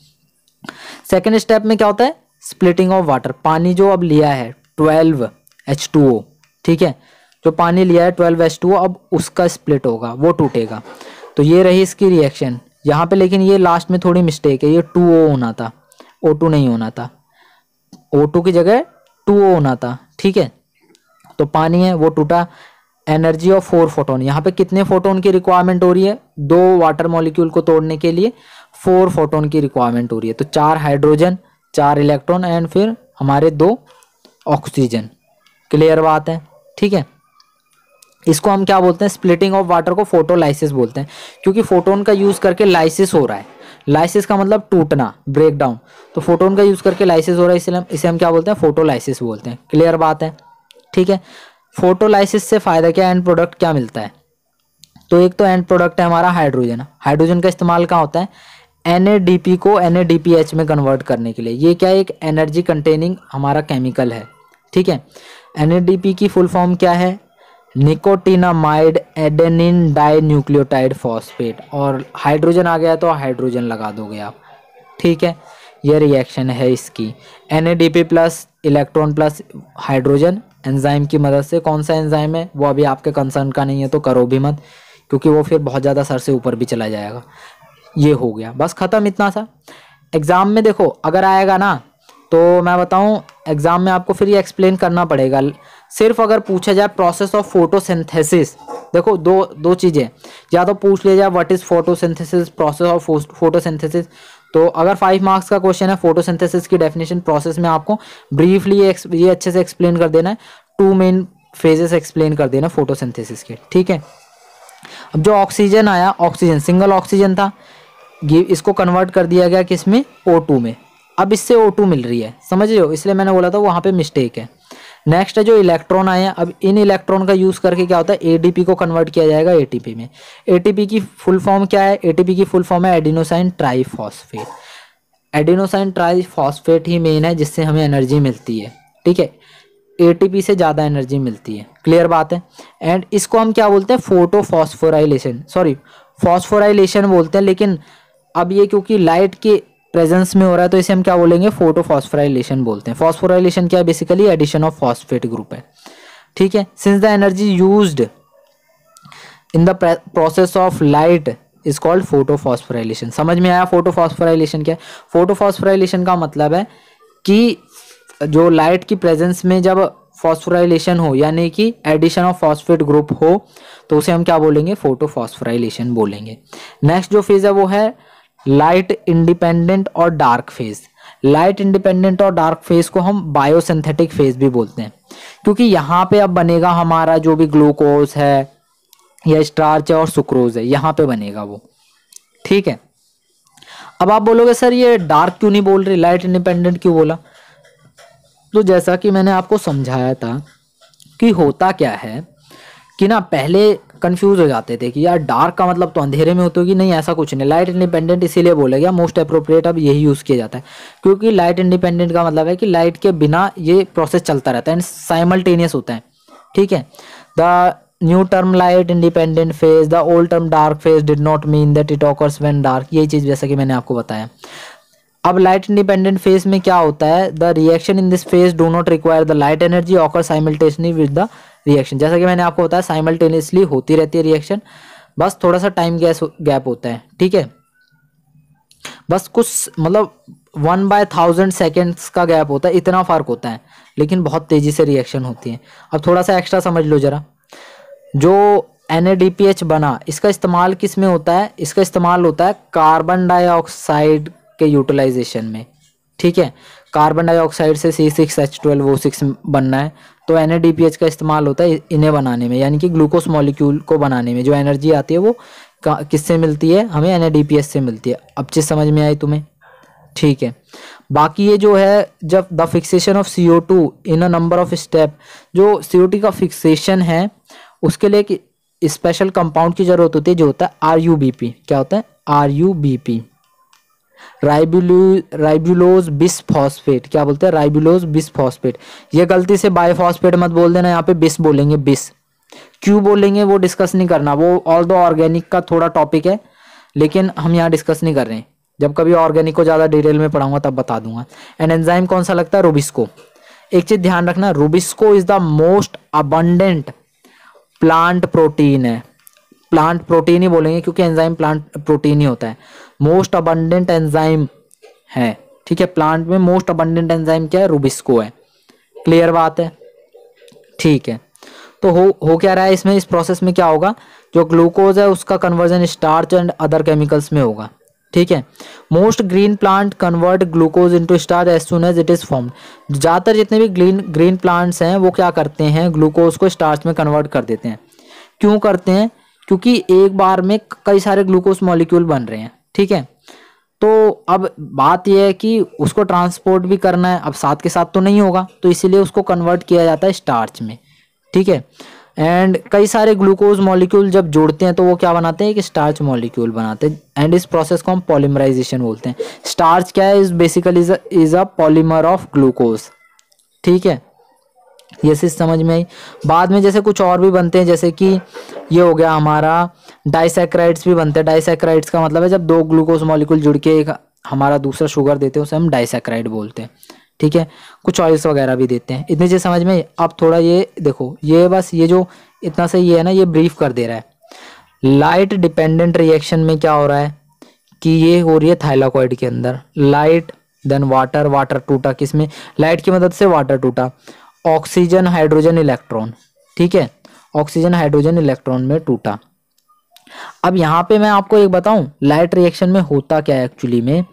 सेकेंड स्टेप में क्या होता है स्प्लिटिंग ऑफ वाटर पानी जो अब लिया है ट्वेल्व एच टू ओ ठीक है जो पानी लिया है ट्वेल्व एच टू ओ अब उसका स्प्लिट होगा वो टूटेगा तो ये रही इसकी रिएक्शन यहाँ पे लेकिन ये लास्ट में थोड़ी मिस्टेक है ये टू ओ होना था ओ टू नहीं होना था ओ टू की जगह टू ओ होना था ठीक है तो पानी है वो टूटा एनर्जी ऑफ फोर फोटोन यहाँ पे कितने फोटोन की रिक्वायरमेंट हो रही है दो वाटर मॉलिक्यूल को तोड़ने के लिए फोर फोटोन की रिक्वायरमेंट हो रही है तो चार हाइड्रोजन चार इलेक्ट्रॉन एंड फिर हमारे दो ऑक्सीजन क्लियर बात है ठीक है इसको हम क्या बोलते हैं स्प्लिटिंग ऑफ वाटर को फोटोलाइसिस बोलते हैं क्योंकि फोटोन का यूज़ करके लाइसिस हो रहा है लाइसिस का मतलब टूटना ब्रेकडाउन तो फोटोन का यूज़ करके लाइसिस हो रहा है इसलिए इसे हम क्या बोलते हैं फोटोलाइसिस बोलते हैं क्लियर बात है ठीक है फोटोलाइसिस से फ़ायदा क्या एंड प्रोडक्ट क्या मिलता है तो एक तो एंड प्रोडक्ट है हमारा हाइड्रोजन हाइड्रोजन का इस्तेमाल कहाँ होता है एन को एन में कन्वर्ट करने के लिए ये क्या एक एनर्जी कंटेनिंग हमारा केमिकल है ठीक है एन की फुल फॉर्म क्या है nicotinamide adenine dinucleotide phosphate और हाइड्रोजन आ गया तो हाइड्रोजन लगा दोगे आप ठीक है यह रिएक्शन है इसकी N plus electron plus hydrogen enzyme की मदद से कौन सा एंजाइम है वो अभी आपके कंसर्न का नहीं है तो करो भी मत क्योंकि वो फिर बहुत ज़्यादा सर से ऊपर भी चला जाएगा ये हो गया बस ख़त्म इतना सा एग्ज़ाम में देखो अगर आएगा ना तो मैं बताऊं एग्ज़ाम में आपको फिर ये एक्सप्लेन करना पड़ेगा सिर्फ अगर पूछा जाए प्रोसेस ऑफ फोटोसिंथेसिस देखो दो दो चीज़ें या तो पूछ लिया जाए what is photosynthesis process of photosynthesis तो अगर फाइव मार्क्स का क्वेश्चन है फोटोसिंथेसिस की डेफिनेशन प्रोसेस में आपको ब्रीफली ये अच्छे से एक्सप्लेन कर देना है टू मेन फेजेस एक्सप्लेन कर देना फोटोसिंथेसिस के ठीक है अब जो ऑक्सीजन आया ऑक्सीजन सिंगल ऑक्सीजन था इसको कन्वर्ट कर दिया गया किस में ओ टू में अब इससे ओ टू मिल रही है समझ रहे हो इसलिए मैंने बोला था वहाँ पर मिस्टेक है नेक्स्ट है जो इलेक्ट्रॉन आए हैं अब इन इलेक्ट्रॉन का यूज करके क्या होता है एडीपी को कन्वर्ट किया जाएगा एटीपी में एटीपी की फुल फॉर्म क्या है एटीपी की फुल फॉर्म है एडिनोसाइन ट्राईफॉस्फेट एडिनोसाइन ट्राईफॉस्फेट ही मेन है जिससे हमें एनर्जी मिलती है ठीक है ए से ज़्यादा एनर्जी मिलती है क्लियर बात है एंड इसको हम क्या बोलते हैं फोटो सॉरी फॉस्फोराइलेशन बोलते हैं लेकिन अब ये क्योंकि लाइट के प्रेजेंस में हो रहा है तो इसे हम क्या बोलेंगे फोटोफॉस्फोराइलेशन बोलते हैं फॉस्फोराइलेशन क्या है basically addition of phosphate group है ठीक है since the energy use in the process of light is called photophosphorylation समझ में आया फोटोफॉस्फोराइलेशन क्या है फोटोफॉस्फोराइलेशन का मतलब है कि जो लाइट की प्रेजेंस में जब फॉस्फोराइलेशन हो यानी कि एडिशन ऑफ फॉस्फेट ग्रुप हो तो उसे हम क्या बोलेंगे फोटोफॉस्फोराइलेशन बोलेंगे नेक्स्ट जो फेज़ है वो है लाइट इंडिपेंडेंट और डार्क फेज लाइट इंडिपेंडेंट और डार्क फेज को हम बायोसिंथेटिक फेज भी बोलते हैं क्योंकि यहाँ पे अब बनेगा हमारा जो भी ग्लूकोज है या स्टार्च है और सुक्रोज है यहाँ पे बनेगा वो ठीक है अब आप बोलोगे सर ये डार्क क्यों नहीं बोल रही लाइट इंडिपेंडेंट क्यों बोला तो जैसा कि मैंने आपको समझाया था कि होता क्या है कि ना पहले कंफ्यूज हो जाते थे कि यार डार्क का मतलब तो अंधेरे में होती होगी नहीं ऐसा कुछ नहीं लाइट इंडिपेंडेंट इसीलिए बोला गया मोस्ट अप्रोप्रिएट अब यही यूज़ किया जाता है क्योंकि लाइट इंडिपेंडेंट का मतलब है कि लाइट के बिना ये प्रोसेस चलता रहता है एंड साइमल्टेनियस होता है ठीक है the new term light independent phase the old term dark phase did not mean that it occurs when dark यही चीज़ जैसा कि मैंने आपको बताया अब लाइट इंडिपेंडेंट फेज में क्या होता है the reaction in this phase do not require the light energy occur simultaneously with the reaction जैसा कि मैंने आपको बताया साइमल्टेनियसली होती रहती है रिएक्शन बस थोड़ा सा टाइम गैस गैप होता है ठीक है बस कुछ मतलब वन बाय थाउजेंड सेकेंड्स का गैप होता है इतना फ़र्क होता है लेकिन बहुत तेज़ी से रिएक्शन होती है अब थोड़ा सा एक्स्ट्रा समझ लो ज़रा जो एन बना इसका इस्तेमाल किस में होता है इसका इस्तेमाल होता है कार्बन डाइऑक्साइड के यूटिलाइजेशन में ठीक है कार्बन डाइऑक्साइड से C six H twelve six बनना है तो एन का इस्तेमाल होता है इन्हें बनाने में यानी कि ग्लूकोज मॉलिक्यूल को बनाने में जो एनर्जी आती है वो किससे मिलती है हमें एन से मिलती है अब चीज़ समझ में आई तुम्हें ठीक है बाकी ये जो है जब the fixation of C O two in a number of step जो सी ओ टी का फिक्सेशन है उसके लिए एक स्पेशल कंपाउंड की ज़रूरत होती है जो होता है आर यू बी पी क्या होता है R U B P ribulo ribulose bisphosphate क्या बोलते हैं राइबुलोज बिसफॉस्फेट ये गलती से बायोफॉस्फेट मत बोल देना यहाँ पे बिस बोलेंगे बिस क्यों बोलेंगे वो डिस्कस नहीं करना वो ऑल दो ऑर्गेनिक का थोड़ा टॉपिक है लेकिन हम यहाँ डिस्कस नहीं कर रहे जब कभी ऑर्गेनिक को ज़्यादा डिटेल में पढ़ाऊंगा तब बता दूंगा एंड एंजाइम कौन सा लगता है रूबिस्को एक चीज़ ध्यान रखना RuBisCO is the most abundant plant protein है प्लांट प्रोटीन ही बोलेंगे क्योंकि एंजाइम प्लांट प्रोटीन ही होता है मोस्ट अबंडेंट एंजाइम है ठीक है प्लांट में मोस्ट अबंडेंट एंजाइम क्या है रूबिस्को है क्लियर बात है ठीक है तो हो हो क्या रहा है इसमें इस प्रोसेस में क्या होगा जो ग्लूकोज है उसका conversion starch and other chemicals में होगा ठीक है most green plant convert glucose into starch as soon as it is form ज़्यादातर जितने भी ग्रीन ग्रीन प्लांट्स हैं वो क्या करते हैं ग्लूकोज को स्टार्च में कन्वर्ट कर देते हैं क्यों करते हैं क्योंकि एक बार में कई सारे ग्लूकोज मॉलिक्यूल बन रहे हैं ठीक है तो अब बात यह है कि उसको ट्रांसपोर्ट भी करना है अब साथ के साथ तो नहीं होगा तो इसीलिए उसको कन्वर्ट किया जाता है स्टार्च में ठीक है एंड कई सारे ग्लूकोज मॉलिक्यूल जब जोड़ते हैं तो वो क्या बनाते हैं एक स्टार्च मॉलिक्यूल बनाते हैं एंड इस प्रोसेस को हम पॉलीमराइजेशन बोलते हैं स्टार्च क्या है is basically is a polymer of glucose ठीक है ये चीज़ समझ में आई बाद में जैसे कुछ और भी बनते हैं जैसे कि ये हो गया हमारा डाइसेक्राइड्स भी बनते हैं डाइसेक्राइड्स का मतलब है जब दो ग्लूकोज मॉलिक्यूल जुड़ के एक हमारा दूसरा शुगर देते हैं उसे हम डाइसेक्राइड बोलते हैं ठीक है कुछ ऑयल्स वगैरह भी देते हैं इतनी चीज़ समझ में अब थोड़ा ये देखो ये बस ये जो इतना सही ये है ना ये ब्रीफ कर दे रहा है लाइट डिपेंडेंट रिएक्शन में क्या हो रहा है कि ये हो रही है थाइलाकॉइड के अंदर लाइट देन वाटर वाटर टूटा किसमें लाइट की मदद से वाटर टूटा ऑक्सीजन हाइड्रोजन इलेक्ट्रॉन ठीक है ऑक्सीजन हाइड्रोजन इलेक्ट्रॉन में टूटा अब यहाँ पे मैं आपको एक बताऊं लाइट रिएक्शन में होता क्या है एक्चुअली में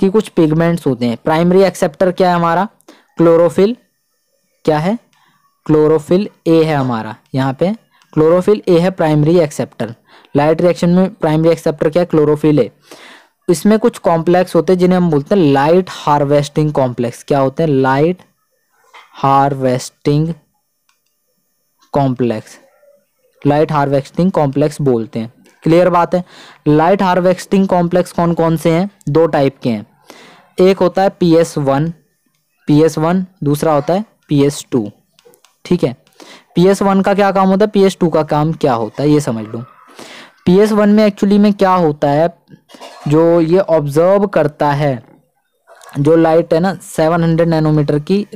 कि कुछ पिगमेंट्स होते हैं प्राइमरी एक्सेप्टर क्या है हमारा क्लोरोफिल क्या है क्लोरोफिल ए है हमारा यहाँ पे क्लोरोफिल ए है प्राइमरी एक्सेप्टर लाइट रिएक्शन में प्राइमरी एक्सेप्टर क्या है क्लोरोफिल ए इसमें कुछ कॉम्प्लेक्स होते हैं जिन्हें हम बोलते हैं लाइट हार्वेस्टिंग कॉम्प्लेक्स क्या होते हैं light harvesting complex light harvesting complex बोलते हैं क्लियर बात है लाइट हार्वेस्टिंग कॉम्प्लेक्स कौन कौन से हैं दो टाइप के हैं एक होता है P S one P S one दूसरा होता है पी एस टू ठीक है पी एस वन का क्या काम होता है पी एस टू का काम क्या होता है ये समझ लो पी एस वन में एक्चुअली में क्या होता है जो ये ऑब्जर्व करता है जो लाइट है ना सेवन हंड्रेड नैनोमीटर की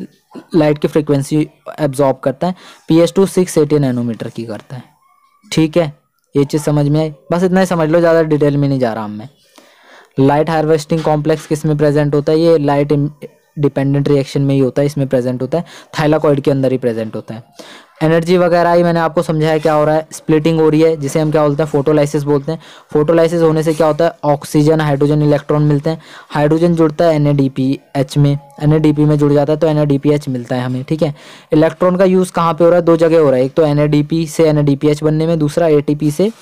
लाइट की फ्रिक्वेंसी एब्जॉर्ब करता है P H two six eighty nanometer की करता है ठीक है ये चीज़ समझ में आई बस इतना ही समझ लो ज़्यादा डिटेल में नहीं जा रहा हम मैं लाइट हार्वेस्टिंग कॉम्प्लेक्स किस में प्रेजेंट होता है ये लाइट डिपेंडेंट रिएक्शन में ही होता है इसमें प्रेजेंट होता है थाइलाकॉइड के अंदर ही प्रेजेंट होता है एनर्जी वगैरह ही मैंने आपको समझाया क्या हो रहा है स्प्लिटिंग हो रही है जिसे हम क्या बोलते हैं फोटोलाइसिस बोलते हैं फोटोलाइसिस होने से क्या होता है ऑक्सीजन हाइड्रोजन इलेक्ट्रॉन मिलते हैं हाइड्रोजन जुड़ता है एन में एन में जुड़ जाता है तो एन मिलता है हमें ठीक है इलेक्ट्रॉन का यूज़ कहाँ पर हो रहा है दो जगह हो रहा है एक तो एन से एन बनने में दूसरा ए से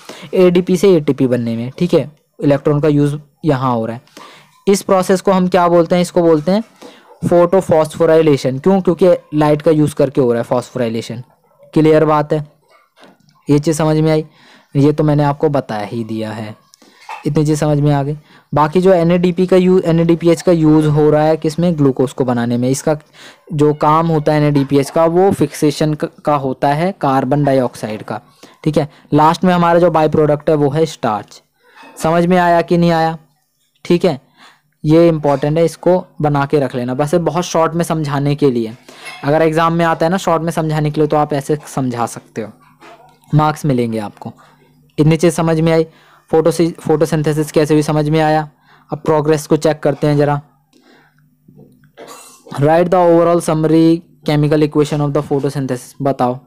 ए से ए बनने में ठीक है इलेक्ट्रॉन का यूज़ यहाँ हो रहा है इस प्रोसेस को हम क्या बोलते हैं इसको बोलते हैं फोटो फॉस्फोराइलेशन क्यों क्योंकि लाइट का यूज़ करके हो रहा है फॉस्फोराइलेशन क्लियर बात है ये चीज़ समझ में आई ये तो मैंने आपको बताया ही दिया है इतनी चीज़ समझ में आ गई बाकी जो एन का यू एन का यूज़ हो रहा है किसमें ग्लूकोज को बनाने में इसका जो काम होता है एन का वो फिक्सेशन का होता है कार्बन डाइऑक्साइड का ठीक है लास्ट में हमारा जो बाई प्रोडक्ट है वो है स्टार्च समझ में आया कि नहीं आया ठीक है ये इंपॉर्टेंट है इसको बना के रख लेना बस बहुत शॉर्ट में समझाने के लिए अगर एग्ज़ाम में आता है ना शॉर्ट में समझाने के लिए तो आप ऐसे समझा सकते हो मार्क्स मिलेंगे आपको इतनी चीज़ समझ में आई फोटो फोटोसिंथेसिस कैसे भी समझ में आया अब प्रोग्रेस को चेक करते हैं ज़रा write the overall summary chemical equation of the photosynthesis बताओ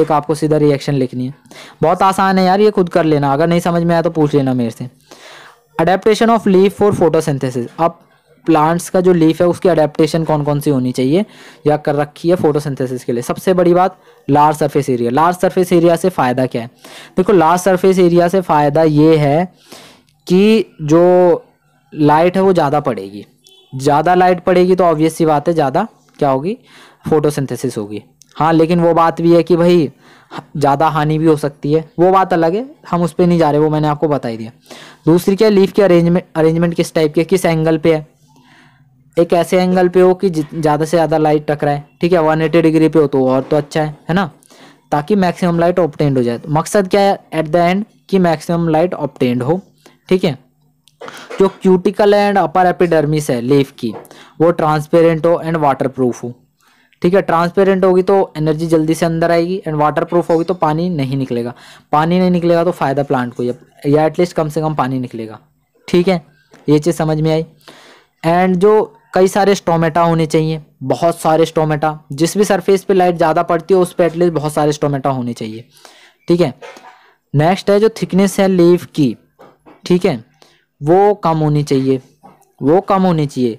एक आपको सीधा रिएक्शन लिखनी है बहुत आसान है यार ये खुद कर लेना अगर नहीं समझ में आया तो पूछ लेना मेरे से adaptation of leaf for photosynthesis अब प्लांट्स का जो लीफ है उसकी अडेप्टेशन कौन कौन सी होनी चाहिए या कर रखी है फोटोसिंथेसिस के लिए सबसे बड़ी बात large surface area large surface area से फ़ायदा क्या है देखो लार्ज सरफेस एरिया से फ़ायदा ये है कि जो लाइट है वो ज़्यादा पड़ेगी ज़्यादा लाइट पड़ेगी तो ऑब्वियस सी बात है ज़्यादा क्या होगी फोटोसिंथेसिस होगी हाँ लेकिन वो बात भी है कि भाई ज़्यादा हानि भी हो सकती है वो बात अलग है हम उस पर नहीं जा रहे वो मैंने आपको बता ही दिया दूसरी क्या लीफ के अरेंजमेंट अरेंजमेंट किस टाइप के किस एंगल पे है एक ऐसे एंगल पे हो कि ज़्यादा से ज़्यादा लाइट टकराए ठीक है वन एटी डिग्री पे हो तो और तो अच्छा है है ना ताकि मैक्सिमम लाइट ऑप्टेंड हो जाए मकसद क्या है एट द एंड कि मैक्सिमम लाइट ऑप्टेंड हो ठीक है जो क्यूटिकल एंड अपर एपिडर्मिस है लीफ की वो ट्रांसपेरेंट हो एंड वाटर प्रूफ हो ठीक है ट्रांसपेरेंट होगी तो एनर्जी जल्दी से अंदर आएगी एंड वाटर प्रूफ होगी तो पानी नहीं निकलेगा पानी नहीं निकलेगा तो फ़ायदा प्लांट को या एटलीस्ट कम से कम पानी निकलेगा ठीक है ये चीज़ समझ में आई एंड जो कई सारे स्टोमेटा होने चाहिए बहुत सारे स्टोमेटा जिस भी सरफेस पे लाइट ज़्यादा पड़ती है उस पर एटलीस्ट बहुत सारे स्टोमेटा होने चाहिए ठीक है नेक्स्ट है जो थिकनेस है लीव की ठीक है वो कम होनी चाहिए वो कम होनी चाहिए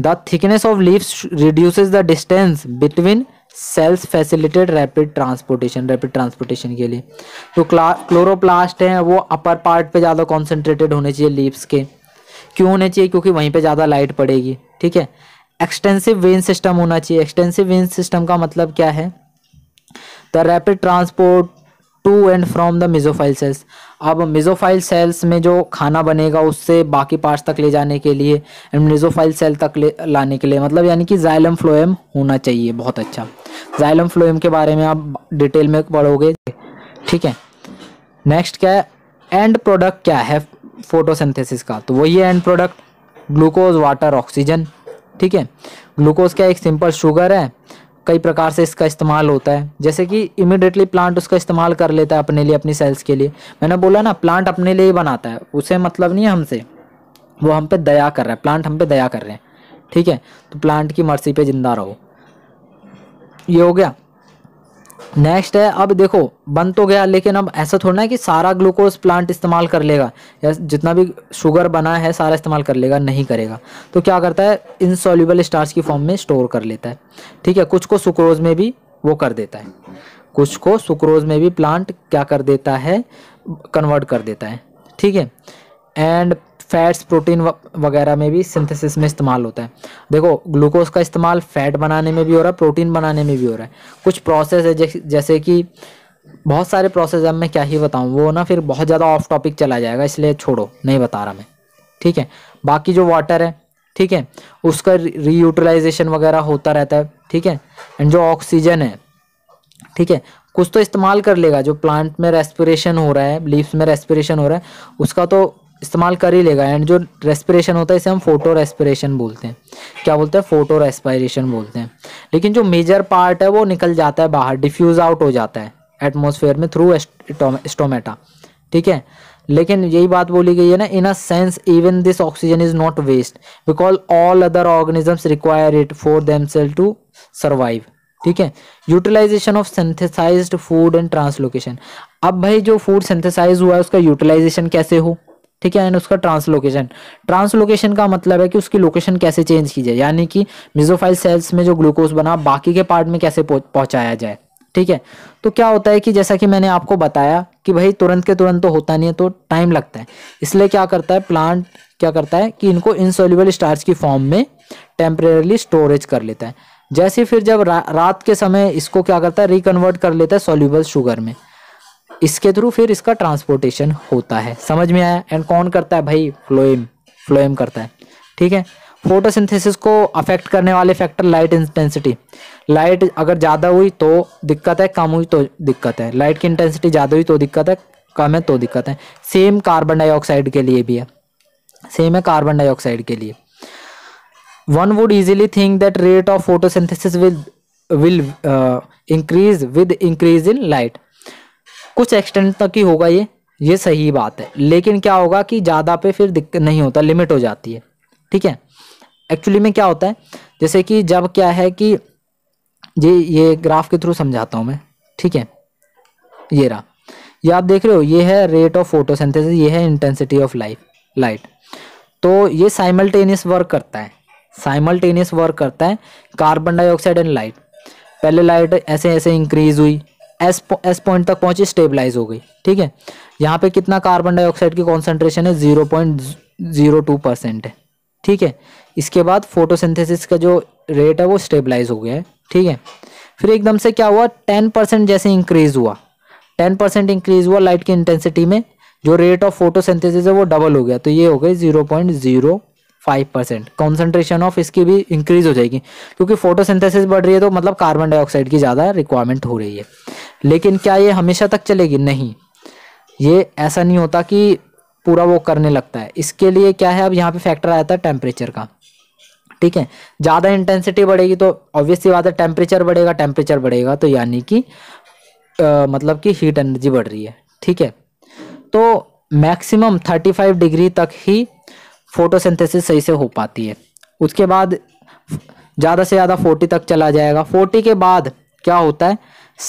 the thickness of leaves reduces the distance between cells facilitated rapid transportation rapid transportation के लिए तो क्लोरोप्लास्ट हैं वो अपर पार्ट पे ज़्यादा कॉन्सेंट्रेटेड होने चाहिए लीव्स के क्यों होने चाहिए क्योंकि वहीं पे ज़्यादा लाइट पड़ेगी ठीक है एक्सटेंसिव वेन सिस्टम होना चाहिए एक्सटेंसिव वेन सिस्टम का मतलब क्या है the rapid transport to and from the mesophyll cells अब मिजोफाइल सेल्स में जो खाना बनेगा उससे बाकी पार्ट्स तक ले जाने के लिए एंड मिजोफाइल सेल तक ले लाने के लिए मतलब यानी कि जाइलम फ्लोएम होना चाहिए बहुत अच्छा जाइलम फ्लोएम के बारे में आप डिटेल में पढ़ोगे ठीक है नेक्स्ट क्या है एंड प्रोडक्ट क्या है फोटोसिंथेसिस का तो वही end product glucose water oxygen ठीक है ग्लूकोज क्या एक सिंपल शुगर है कई प्रकार से इसका इस्तेमाल होता है जैसे कि इमिडिएटली प्लांट उसका इस्तेमाल कर लेता है अपने लिए अपनी सेल्स के लिए मैंने बोला ना प्लांट अपने लिए ही बनाता है उसे मतलब नहीं है हमसे वो हम पे दया कर रहा है प्लांट हम पे दया कर रहे हैं ठीक है तो प्लांट की मर्सी पे ज़िंदा रहो ये हो गया नेक्स्ट है अब देखो बन तो गया लेकिन अब ऐसा थोड़ा ना कि सारा ग्लूकोज प्लांट इस्तेमाल कर लेगा या जितना भी शुगर बना है सारा इस्तेमाल कर लेगा नहीं करेगा तो क्या करता है इनसॉल्यूबल स्टार्च की फॉर्म में स्टोर कर लेता है ठीक है कुछ को सुक्रोज में भी वो कर देता है कुछ को सुक्रोज में भी प्लांट क्या कर देता है कन्वर्ट कर देता है ठीक है एंड फैट्स प्रोटीन वगैरह में भी सिंथेसिस में इस्तेमाल होता है देखो ग्लूकोज का इस्तेमाल फैट बनाने में भी हो रहा है प्रोटीन बनाने में भी हो रहा है कुछ प्रोसेस है जैसे कि बहुत सारे प्रोसेस है मैं क्या ही बताऊँ वो ना फिर बहुत ज़्यादा ऑफ टॉपिक चला जाएगा इसलिए छोड़ो नहीं बता रहा मैं ठीक है बाकी जो वाटर है ठीक है उसका रीयूटिलाइजेशन वगैरह होता रहता है ठीक है एंड जो ऑक्सीजन है ठीक है कुछ तो इस्तेमाल कर लेगा जो प्लांट में रेस्पिरेशन हो रहा है लीव्स में रेस्पिरेशन हो रहा है उसका तो इस्तेमाल कर ही लेगा एंड जो रेस्पिरेशन होता है इसे हम फोटो रेस्पिरेशन बोलते हैं क्या बोलते हैं फोटो रेस्पायरेशन बोलते हैं लेकिन जो मेजर पार्ट है वो निकल जाता है बाहर डिफ्यूज आउट हो जाता है एटमोसफेयर में थ्रू स्टोमेटा ठीक है लेकिन यही बात बोली गई है ना in a sense even this oxygen is not waste because all other organisms require it for them cell to survive ठीक है utilization of synthesized food and translocation अब भाई जो फूड सिंथेसाइज हुआ है उसका यूटिलाइजेशन कैसे हो ठीक है एंड उसका ट्रांसलोकेशन ट्रांसलोकेशन का मतलब है कि उसकी लोकेशन कैसे चेंज की जाए यानी कि मिजोफाइल सेल्स में जो ग्लूकोज बना बाकी के पार्ट में कैसे पहुंचाया जाए ठीक है तो क्या होता है कि जैसा कि मैंने आपको बताया कि भाई तुरंत के तुरंत तो होता नहीं है तो टाइम लगता है इसलिए क्या करता है प्लांट क्या करता है कि इनको इनसोल्यूबल स्टार्च की फॉर्म में टेम्परेली स्टोरेज कर लेता है जैसे फिर जब रा, रात के समय इसको क्या करता है रिकन्वर्ट कर लेता है सोल्यूबल शुगर में इसके थ्रू फिर इसका ट्रांसपोर्टेशन होता है समझ में आया एंड कौन करता है भाई फ्लोएम फ्लोएम करता है ठीक है फोटोसिंथेसिस को अफेक्ट करने वाले फैक्टर लाइट इंटेंसिटी लाइट अगर ज़्यादा हुई तो दिक्कत है कम हुई तो दिक्कत है लाइट की इंटेंसिटी ज़्यादा हुई तो दिक्कत है कम है तो दिक्कत है सेम कार्बन डाइऑक्साइड के लिए भी है सेम है कार्बन डाइऑक्साइड के लिए one would easily think that rate of photosynthesis will will increase with increase in light कुछ एक्सटेंड तक ही होगा ये ये सही बात है लेकिन क्या होगा कि ज़्यादा पे फिर दिक्कत नहीं होता लिमिट हो जाती है ठीक है एक्चुअली में क्या होता है जैसे कि जब क्या है कि ये ये ग्राफ के थ्रू समझाता हूँ मैं ठीक है ये रहा ये आप देख रहे हो ये है रेट ऑफ फोटोसिंथेसिस ये है इंटेंसिटी ऑफ लाइफ लाइट तो ये साइमल्टेनियस वर्क करता है साइमल्टेनियस वर्क करता है कार्बन डाइऑक्साइड एंड लाइट पहले लाइट ऐसे ऐसे इंक्रीज हुई एस एस पॉइंट तक पहुंची स्टेबलाइज हो गई ठीक है यहाँ पे कितना कार्बन डाइऑक्साइड की कॉन्सेंट्रेशन है zero point zero two percent है ठीक है इसके बाद फोटोसिंथेसिस का जो रेट है वो स्टेबलाइज हो गया है ठीक है फिर एकदम से क्या हुआ टेन परसेंट जैसे इंक्रीज हुआ टेन परसेंट इंक्रीज हुआ लाइट की इंटेंसिटी में जो रेट ऑफ फोटोसिंथेसिस है वो डबल हो गया तो ये हो गई zero point zero five percent concentration of इसकी भी इंक्रीज हो जाएगी क्योंकि फोटोसिंथेसिस बढ़ रही है तो मतलब कार्बन डाइऑक्साइड की ज़्यादा रिक्वायरमेंट हो रही है लेकिन क्या ये हमेशा तक चलेगी नहीं ये ऐसा नहीं होता कि पूरा वो करने लगता है इसके लिए क्या है अब यहाँ पे फैक्टर आया था टेम्परेचर का ठीक है ज़्यादा इंटेंसिटी बढ़ेगी तो ऑब्वियसली बात है टेम्परेचर बढ़ेगा टेम्परेचर बढ़ेगा तो यानी कि मतलब कि हीट एनर्जी बढ़ रही है ठीक है तो मैक्सिमम फाइव डिग्री तक ही फोटोसिंथेसिस सही से हो पाती है उसके बाद ज़्यादा से ज़्यादा फोर्टी तक चला जाएगा फोर्टी के बाद क्या होता है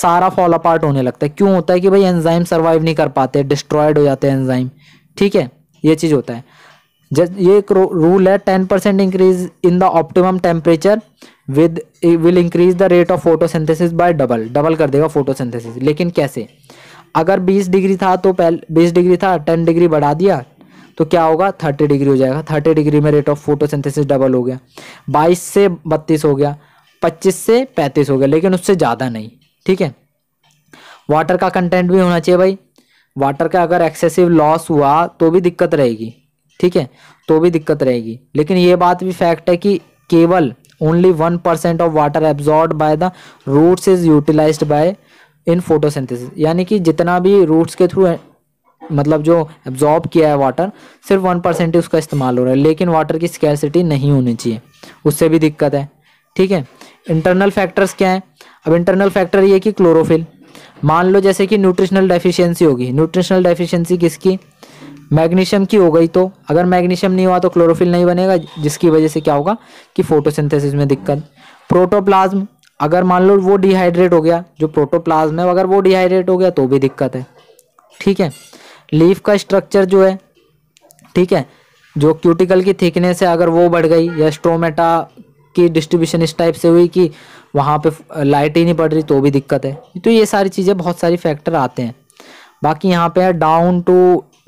सारा फॉल अपार्ट होने लगता है क्यों होता है कि भाई एंजाइम सर्वाइव नहीं कर पाते डिस्ट्रॉयड हो जाते हैं एंजाइम ठीक है ये चीज़ होता है जब ये एक रूल है ten percent increase in the optimum temperature with will increase the rate of photosynthesis by double double कर देगा फोटोसिंथेसिस लेकिन कैसे अगर 20 डिग्री था तो पहले 20 डिग्री था 10 डिग्री बढ़ा दिया तो क्या होगा थर्टी डिग्री हो जाएगा थर्टी डिग्री में रेट ऑफ फोटोसिंथेसिस डबल हो गया बाईस से बत्तीस हो गया पच्चीस से पैंतीस हो गया लेकिन उससे ज़्यादा नहीं ठीक है वाटर का कंटेंट भी होना चाहिए भाई वाटर का अगर एक्सेसिव लॉस हुआ तो भी दिक्कत रहेगी ठीक है तो भी दिक्कत रहेगी लेकिन ये बात भी फैक्ट है कि केवल only one percent of water absorb by the roots is utilized by in photosynthesis यानी कि जितना भी रूट्स के थ्रू मतलब जो एब्जॉर्ब किया है वाटर सिर्फ वन परसेंट ही उसका इस्तेमाल हो रहा है लेकिन वाटर की स्कैरसिटी नहीं होनी चाहिए उससे भी दिक्कत है ठीक है इंटरनल फैक्टर्स क्या है अब इंटरनल फैक्टर ये कि क्लोरोफिल मान लो जैसे कि न्यूट्रिशनल डेफिशिएंसी होगी न्यूट्रिशनल डेफिशिएंसी किसकी मैग्नीशियम की हो गई तो अगर मैग्नीशियम नहीं हुआ तो क्लोरोफिल नहीं बनेगा जिसकी वजह से क्या होगा कि फोटोसिंथेसिस में दिक्कत प्रोटोप्लाज्म अगर मान लो वो डिहाइड्रेट हो गया जो प्रोटोप्लाज्म है अगर वो डिहाइड्रेट हो गया तो भी दिक्कत है ठीक है लीफ का स्ट्रक्चर जो है ठीक है जो क्यूटिकल की थिकनेस है अगर वो बढ़ गई या स्ट्रोमेटा की डिस्ट्रीब्यूशन इस टाइप से हुई कि वहाँ पे लाइट ही नहीं पड़ रही तो भी दिक्कत है तो ये सारी चीज़ें बहुत सारी फैक्टर आते हैं बाकी यहाँ पे है dawn to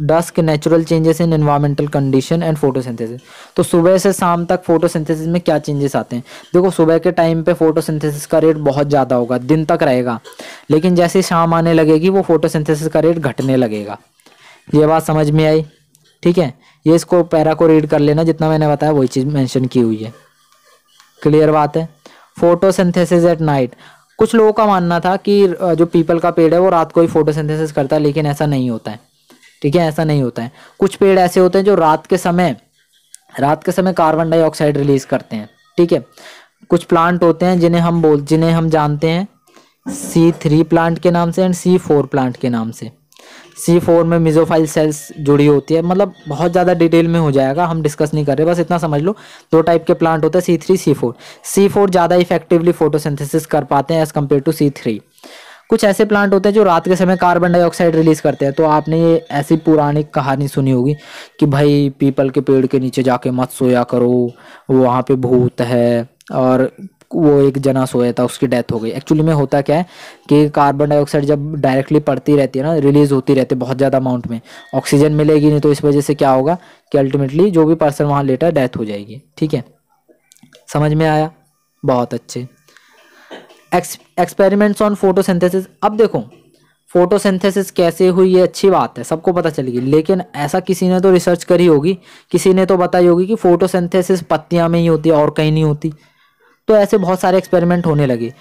dusk natural changes in environmental condition and photosynthesis तो सुबह से शाम तक फोटोसिंथेसिस में क्या चेंजेस आते हैं देखो सुबह के टाइम पे फोटोसिंथेसिस का रेट बहुत ज़्यादा होगा दिन तक रहेगा लेकिन जैसे शाम आने लगेगी वो फोटोसिंथेसिस का रेट घटने लगेगा ये बात समझ में आई ठीक है ये इसको पैरा को रीड कर लेना जितना मैंने बताया वही चीज़ मेंशन की हुई है क्लियर बात है फोटोसिंथेसिस एट नाइट कुछ लोगों का मानना था कि जो पीपल का पेड़ है वो रात को ही फोटोसिंथेसिस करता है लेकिन ऐसा नहीं होता है ठीक है ऐसा नहीं होता है कुछ पेड़ ऐसे होते हैं जो रात के समय रात के समय कार्बन डाइऑक्साइड रिलीज करते हैं ठीक है कुछ प्लांट होते हैं जिन्हें हम बोल जिन्हें हम जानते हैं सी थ्री प्लांट के नाम से एंड सी फोर प्लांट के नाम से सी फोर में मिजोफाइल सेल्स जुड़ी होती है मतलब बहुत ज़्यादा डिटेल में हो जाएगा हम डिस्कस नहीं कर रहे बस इतना समझ लो दो टाइप के प्लांट होते हैं C three C four C four ज़्यादा इफेक्टिवली फोटोसिंथेसिस कर पाते हैं as compare to C three कुछ ऐसे प्लांट होते हैं जो रात के समय कार्बन डाइऑक्साइड रिलीज करते हैं तो आपने ये ऐसी पुरानी कहानी सुनी होगी कि भाई पीपल के पेड़ के नीचे जाके मत सोया करो वहाँ पर भूत है और वो एक जना सोया था उसकी डेथ हो गई एक्चुअली में होता क्या है कि कार्बन डाइऑक्साइड जब डायरेक्टली पड़ती रहती है ना रिलीज होती रहती है बहुत ज़्यादा अमाउंट में ऑक्सीजन मिलेगी नहीं तो इस वजह से क्या होगा कि अल्टीमेटली जो भी पर्सन वहाँ लेटा डेथ हो जाएगी ठीक है समझ में आया बहुत अच्छे एक्सपेरिमेंट्स ऑन फोटोसिंथेसिस अब देखो फोटोसिंथेसिस कैसे हुई ये अच्छी बात है सबको पता चलेगी लेकिन ऐसा किसी ने तो रिसर्च करी होगी किसी ने तो बताई होगी कि फोटोसिंथेसिस पत्तियां में ही होती है और कहीं नहीं होती तो ऐसे बहुत सारे एक्सपेरिमेंट होने लगे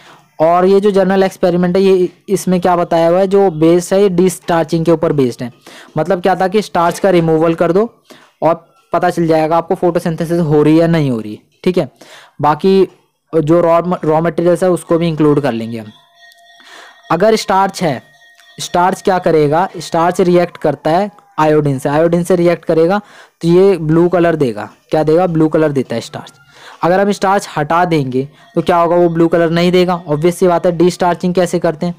और ये जो जर्नल एक्सपेरिमेंट है ये इसमें क्या बताया हुआ है जो बेस्ड है ये डी स्टार्चिंग के ऊपर बेस्ड है मतलब क्या था कि स्टार्च का रिमूवल कर दो और पता चल जाएगा आपको फोटोसिंथेसिस हो रही है नहीं हो रही ठीक है बाकी जो रॉ रॉ मटेरियल्स है उसको भी इंक्लूड कर लेंगे हम अगर स्टार्च है स्टार्च क्या करेगा स्टार्च रिएक्ट करता है आयोडीन से आयोडीन से रिएक्ट करेगा तो ये ब्लू कलर देगा क्या देगा ब्लू कलर देता है स्टार्च अगर हम स्टार्च हटा देंगे तो क्या होगा वो ब्लू कलर नहीं देगा ऑब्वियस बात है डी स्टार्चिंग कैसे करते हैं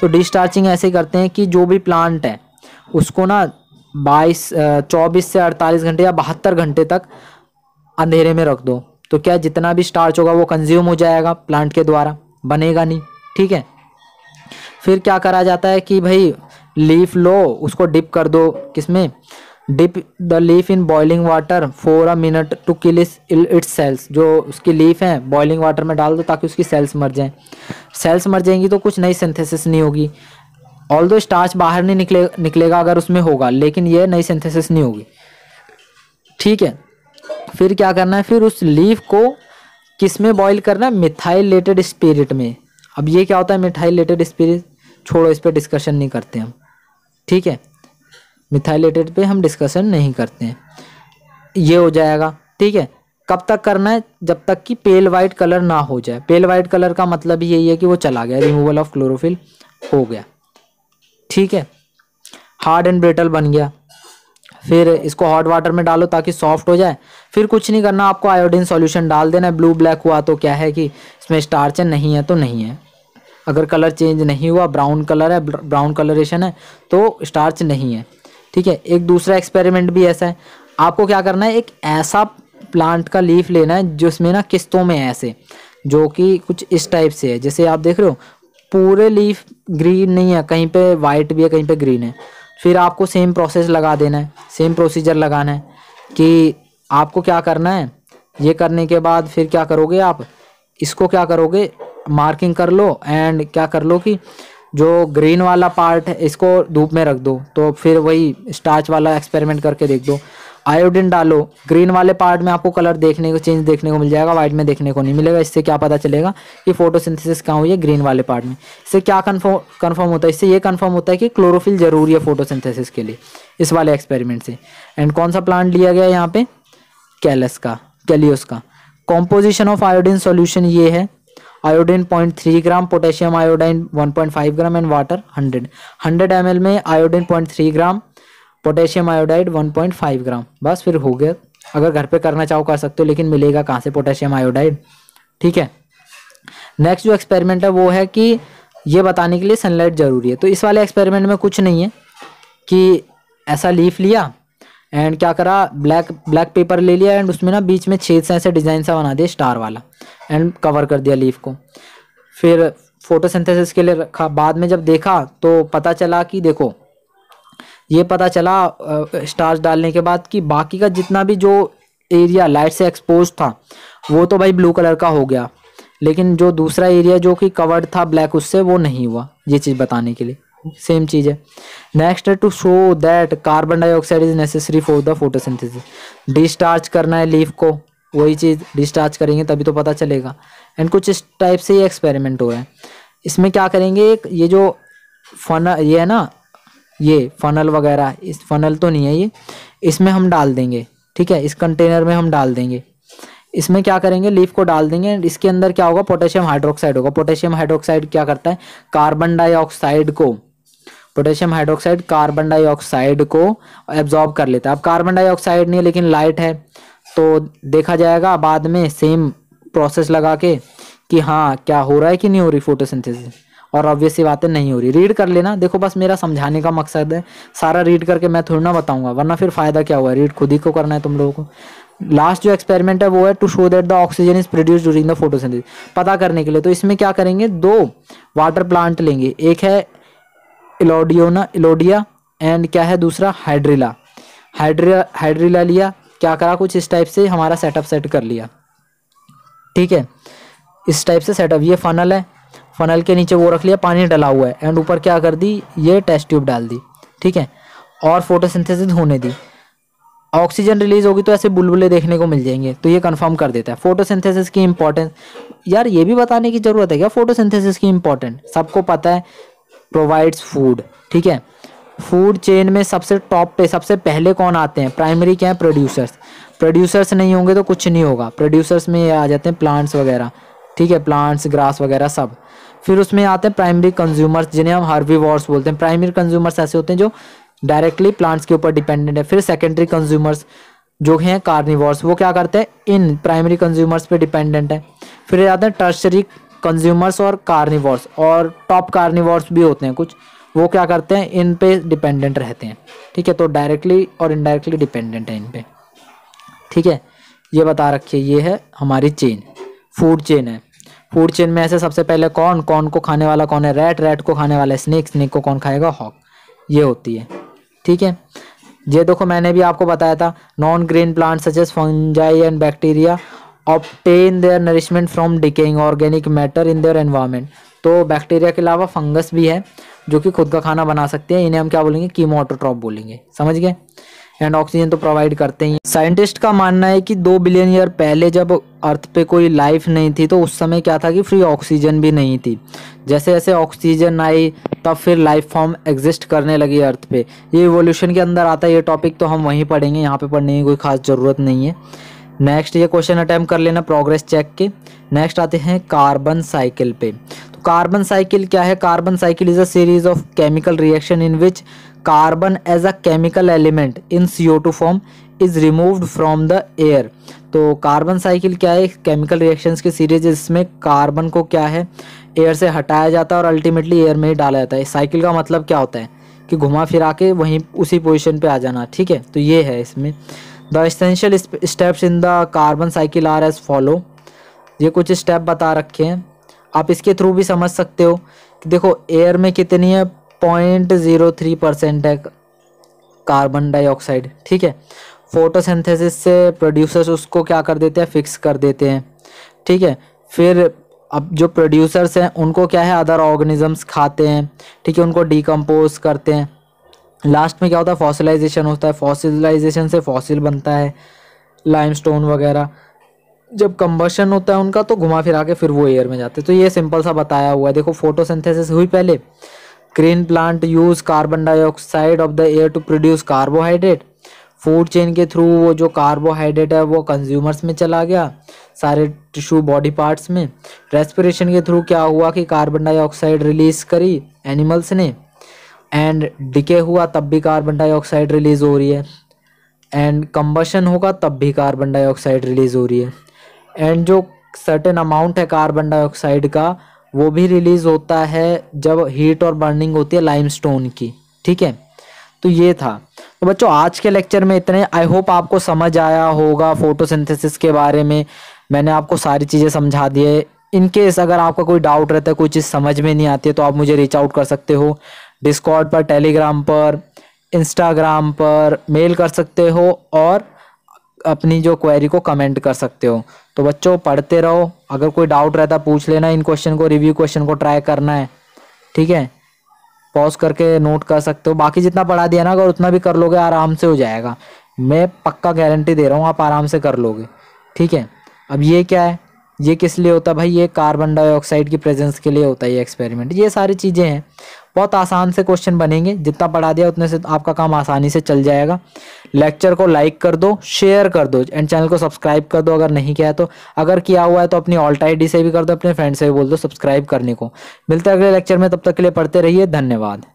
तो डी स्टार्चिंग ऐसे करते हैं कि जो भी प्लांट है उसको ना बाईस चौबीस से अड़तालीस घंटे या बहत्तर घंटे तक अंधेरे में रख दो तो क्या जितना भी स्टार्च होगा वो कंज्यूम हो जाएगा प्लांट के द्वारा बनेगा नहीं ठीक है फिर क्या करा जाता है कि भाई लीफ लो उसको डिप कर दो किसमें dip the leaf in boiling water for a minute to kill its cells जो उसकी लीफ है बॉइलिंग वाटर में डाल दो ताकि उसकी सेल्स मर जाएं सेल्स मर जाएंगी तो कुछ नई सिंथेसिस नहीं होगी ऑल दो स्टार्च बाहर नहीं निकले निकलेगा अगर उसमें होगा लेकिन यह नई सिंथेसिस नहीं होगी ठीक है फिर क्या करना है फिर उस लीफ को किस में बॉयल करना है मिथाइलेटेड स्पिरिट में अब ये क्या होता है मिथाइलेटेड स्पिरिट छोड़ो इस पर डिस्कशन नहीं करते हम ठीक है मिथाइलेटेड पे हम डिस्कशन नहीं करते हैं ये हो जाएगा ठीक है कब तक करना है जब तक कि पेल वाइट कलर ना हो जाए पेल वाइट कलर का मतलब यही है कि वो चला गया रिमूवल ऑफ क्लोरोफिल हो गया ठीक है हार्ड एंड ब्रिटल बन गया फिर इसको हॉट वाटर में डालो ताकि सॉफ्ट हो जाए फिर कुछ नहीं करना आपको आयोडीन सॉल्यूशन डाल देना ब्लू ब्लैक हुआ तो क्या है कि इसमें स्टार्च नहीं है तो नहीं है अगर कलर चेंज नहीं हुआ ब्राउन कलर है ब्राउन कलरेशन है तो स्टार्च नहीं है ठीक है एक दूसरा एक्सपेरिमेंट भी ऐसा है आपको क्या करना है एक ऐसा प्लांट का लीफ लेना है जिसमें ना किस्तों में ऐसे जो कि कुछ इस टाइप से है जैसे आप देख रहे हो पूरे लीफ ग्रीन नहीं है कहीं पे वाइट भी है कहीं पे ग्रीन है फिर आपको सेम प्रोसेस लगा देना है सेम प्रोसीजर लगाना है कि आपको क्या करना है ये करने के बाद फिर क्या करोगे आप इसको क्या करोगे मार्किंग कर लो एंड क्या कर लो कि जो ग्रीन वाला पार्ट है इसको धूप में रख दो तो फिर वही स्टार्च वाला एक्सपेरिमेंट करके देख दो आयोडीन डालो ग्रीन वाले पार्ट में आपको कलर देखने को चेंज देखने को मिल जाएगा वाइट में देखने को नहीं मिलेगा इससे क्या पता चलेगा कि फोटोसिंथेसिस कहाँ हुई है ग्रीन वाले पार्ट में इससे क्या कन्फर्म कन्फर्म होता है इससे ये कन्फर्म होता है कि क्लोरोफिल जरूरी है फोटोसिंथेसिस के लिए इस वाले एक्सपेरिमेंट से एंड कौन सा प्लांट लिया गया यहाँ पे कैलस का कैलियोस का कॉम्पोजिशन ऑफ आयोडीन सोल्यूशन ये है iodine point three gram potassium iodine one point five gram and water hundred hundred M में iodine point three gram potassium iodide one point five gram बस फिर हो गया अगर घर पे करना चाहो कर सकते हो लेकिन मिलेगा कहाँ से पोटेशियम आयोडाइड ठीक है नेक्स्ट जो एक्सपेरिमेंट है वो है कि ये बताने के लिए सनलाइट ज़रूरी है तो इस वाले एक्सपेरिमेंट में कुछ नहीं है कि ऐसा लीफ लिया एंड क्या करा ब्लैक ब्लैक पेपर ले लिया एंड उसमें ना बीच में छेद से ऐसे डिज़ाइन सा बना दिया स्टार वाला एंड कवर कर दिया लीफ को फिर फोटोसिंथेसिस के लिए रखा बाद में जब देखा तो पता चला कि देखो ये पता चला स्टार्च डालने के बाद कि बाकी का जितना भी जो एरिया लाइट से एक्सपोज था वो तो भाई ब्लू कलर का हो गया लेकिन जो दूसरा एरिया जो कि कवर्ड था ब्लैक उससे वो नहीं हुआ ये चीज़ बताने के लिए सेम चीज़ है नेक्स्ट है to show that carbon dioxide is necessary for the photosynthesis discharge करना है लीफ को वही चीज़ डिस्चार्ज करेंगे तभी तो पता चलेगा एंड कुछ इस टाइप से ये एक्सपेरिमेंट हुआ है इसमें क्या करेंगे ये जो फनल ये है ना ये फनल वगैरह इस फनल तो नहीं है ये इसमें हम डाल देंगे ठीक है इस कंटेनर में हम डाल देंगे इसमें क्या करेंगे लीफ को डाल देंगे एंड इसके अंदर क्या होगा पोटेशियम हाइड्रोक्साइड होगा पोटेशियम हाइड्रोक्साइड क्या करता है कार्बन डाइऑक्साइड को पोटेशियम हाइड्रोक्साइड कार्बन डाइऑक्साइड को एब्जॉर्ब कर लेता है अब कार्बन डाइऑक्साइड नहीं है लेकिन लाइट है तो देखा जाएगा बाद में सेम प्रोसेस लगा के कि हाँ क्या हो रहा है कि नहीं हो रही फोटोसिंथेसिस और ऑब्वियस बातें नहीं हो रही रीड कर लेना देखो बस मेरा समझाने का मकसद है सारा रीड करके मैं थोड़ी ना बताऊंगा वरना फिर फ़ायदा क्या हुआ है रीड खुद ही को करना है तुम लोगों को लास्ट जो एक्सपेरिमेंट है वो है to show that the oxygen is produce during the photosynthesis पता करने के लिए तो इसमें क्या करेंगे दो वाटर प्लांट लेंगे एक है इलोडियोना इलोडिया एंड क्या है दूसरा हाइड्रिला हाइड्रिया हाइड्रिला लिया क्या करा कुछ इस टाइप से हमारा सेटअप सेट कर लिया ठीक है इस टाइप से सेटअप ये फनल है फनल के नीचे वो रख लिया पानी डला हुआ है एंड ऊपर क्या कर दी ये टेस्ट ट्यूब डाल दी ठीक है और फोटोसिंथेसिस होने दी ऑक्सीजन रिलीज होगी तो ऐसे बुलबुले देखने को मिल जाएंगे तो ये कंफर्म कर देता है फोटोसिंथेसिस की इंपॉर्टेंस यार ये भी बताने की ज़रूरत है क्या फोटोसिंथेसिस की इंपॉर्टेंट सबको पता है प्रोवाइड्स फूड ठीक है फूड चेन में सबसे टॉप पे सबसे पहले कौन आते हैं प्राइमरी क्या है प्रोड्यूसर्स प्रोड्यूसर्स नहीं होंगे तो कुछ नहीं होगा प्रोड्यूसर्स में ये आ जाते हैं प्लांट्स वगैरह ठीक है प्लांट्स ग्रास वगैरह सब फिर उसमें आते हैं प्राइमरी कंज्यूमर्स जिन्हें हम हार्वी वॉर्स बोलते हैं प्राइमरी कंज्यूमर्स ऐसे होते हैं जो डायरेक्टली प्लांट्स के ऊपर डिपेंडेंट है फिर सेकेंडरी कंज्यूमर्स जो हैं कार्निवॉर्स वो क्या करते हैं इन प्राइमरी कंज्यूमर्स पे डिपेंडेंट है फिर आते हैं टर्सरी कंज्यूमर्स और कार्निवॉर्स और टॉप कार्निवॉर्स भी होते हैं कुछ वो क्या करते हैं इन पे डिपेंडेंट रहते हैं ठीक है तो डायरेक्टली और इनडायरेक्टली डिपेंडेंट है इन पे ठीक है ये बता रखिए ये है हमारी चेन फूड चेन है फूड चेन में ऐसे सबसे पहले कौन कौन को खाने वाला कौन है रेट रेट को खाने वाला है स्नेक स्नेक को कौन खाएगा हॉक ये होती है ठीक है ये देखो मैंने भी आपको बताया था non green plant such as fungi and bacteria obtain their nourishment from decaying organic matter in their environment तो बैक्टीरिया के अलावा फंगस भी है जो कि खुद का खाना बना सकते हैं इन्हें हम क्या बोलेंगे कीमोटोट्रॉप बोलेंगे समझ गए एंड ऑक्सीजन तो प्रोवाइड करते ही साइंटिस्ट का मानना है कि दो बिलियन ईयर पहले जब अर्थ पे कोई लाइफ नहीं थी तो उस समय क्या था कि फ्री ऑक्सीजन भी नहीं थी जैसे जैसे ऑक्सीजन आई तब फिर लाइफ फॉर्म एग्जिस्ट करने लगी अर्थ पे ये इवोल्यूशन के अंदर आता है ये टॉपिक तो हम वहीं पढ़ेंगे यहाँ पे पढ़ने की कोई खास ज़रूरत नहीं है नेक्स्ट ये क्वेश्चन अटैम्प कर लेना प्रोग्रेस चेक के नेक्स्ट आते हैं कार्बन साइकिल पे तो कार्बन साइकिल क्या है carbon cycle is a series of chemical reaction in which carbon as a chemical element in CO two form is removed from the air तो carbon cycle क्या है chemical reactions की series इसमें carbon को क्या है एयर से हटाया जाता है और अल्टीमेटली एयर में ही डाला जाता है साइकिल का मतलब क्या होता है कि घुमा फिरा के वहीं उसी पोजिशन पर आ जाना ठीक है तो ये है इसमें the essential steps in the carbon cycle are as follow ये कुछ स्टेप बता रखे हैं आप इसके थ्रू भी समझ सकते हो कि देखो एयर में कितनी है पॉइंट ज़ीरो थ्री परसेंट है कार्बन डाइऑक्साइड ठीक है फोटोसिंथेसिस से प्रोड्यूसर्स उसको क्या कर देते हैं फिक्स कर देते हैं ठीक है फिर अब जो प्रोड्यूसर्स हैं उनको क्या है अदर ऑर्गेनिजम्स खाते हैं ठीक है उनको डिकम्पोज करते हैं लास्ट में क्या होता है फॉसिलाइजेशन होता है फॉसिलाइजेशन से फॉसिल बनता है लाइमस्टोन वगैरह जब कम्बशन होता है उनका तो घुमा फिरा के फिर वो एयर में जाते हैं तो ये सिंपल सा बताया हुआ है देखो फोटोसिंथेसिस हुई पहले green plant use carbon dioxide of the air to produce carbohydrate food chain के थ्रू वो जो कार्बोहाइड्रेट है वो कंज्यूमर्स में चला गया सारे टिश्यू बॉडी पार्ट्स में रेस्पिरेशन के थ्रू क्या हुआ कि कार्बन डाइऑक्साइड रिलीज करी एनिमल्स ने एंड डिके हुआ तब भी कार्बन डाइऑक्साइड रिलीज़ हो रही है एंड कम्बशन होगा तब भी कार्बन डाइऑक्साइड रिलीज़ हो रही है एंड जो सर्टेन अमाउंट है कार्बन डाइऑक्साइड का वो भी रिलीज़ होता है जब हीट और बर्निंग होती है लाइमस्टोन की ठीक है तो ये था तो बच्चों आज के लेक्चर में इतने आई होप आपको समझ आया होगा फोटोसिंथेसिस के बारे में मैंने आपको सारी चीज़ें समझा दी है इनकेस अगर आपका कोई डाउट रहता है कोई चीज़ समझ में नहीं आती है तो आप मुझे रीच आउट कर सकते हो डिस्कॉर्ड पर टेलीग्राम पर इंस्टाग्राम पर मेल कर सकते हो और अपनी जो क्वेरी को कमेंट कर सकते हो तो बच्चों पढ़ते रहो अगर कोई डाउट रहता पूछ लेना इन क्वेश्चन को रिव्यू क्वेश्चन को ट्राई करना है ठीक है पॉज करके नोट कर सकते हो बाकी जितना पढ़ा दिया ना अगर उतना भी कर लोगे आराम से हो जाएगा मैं पक्का गारंटी दे रहा हूँ आप आराम से कर लोगे ठीक है अब ये क्या है ये किस लिए होता है भाई ये कार्बन डाइऑक्साइड की प्रेजेंस के लिए होता है ये एक्सपेरिमेंट ये सारी चीज़ें हैं बहुत आसान से क्वेश्चन बनेंगे जितना पढ़ा दिया उतने से आपका काम आसानी से चल जाएगा लेक्चर को लाइक कर दो शेयर कर दो एंड चैनल को सब्सक्राइब कर दो अगर नहीं किया है तो अगर किया हुआ है तो अपनी ऑल्ट आई से भी कर दो अपने फ्रेंड से भी बोल दो सब्सक्राइब करने को मिलते अगले लेक्चर में तब तक के लिए पढ़ते रहिए धन्यवाद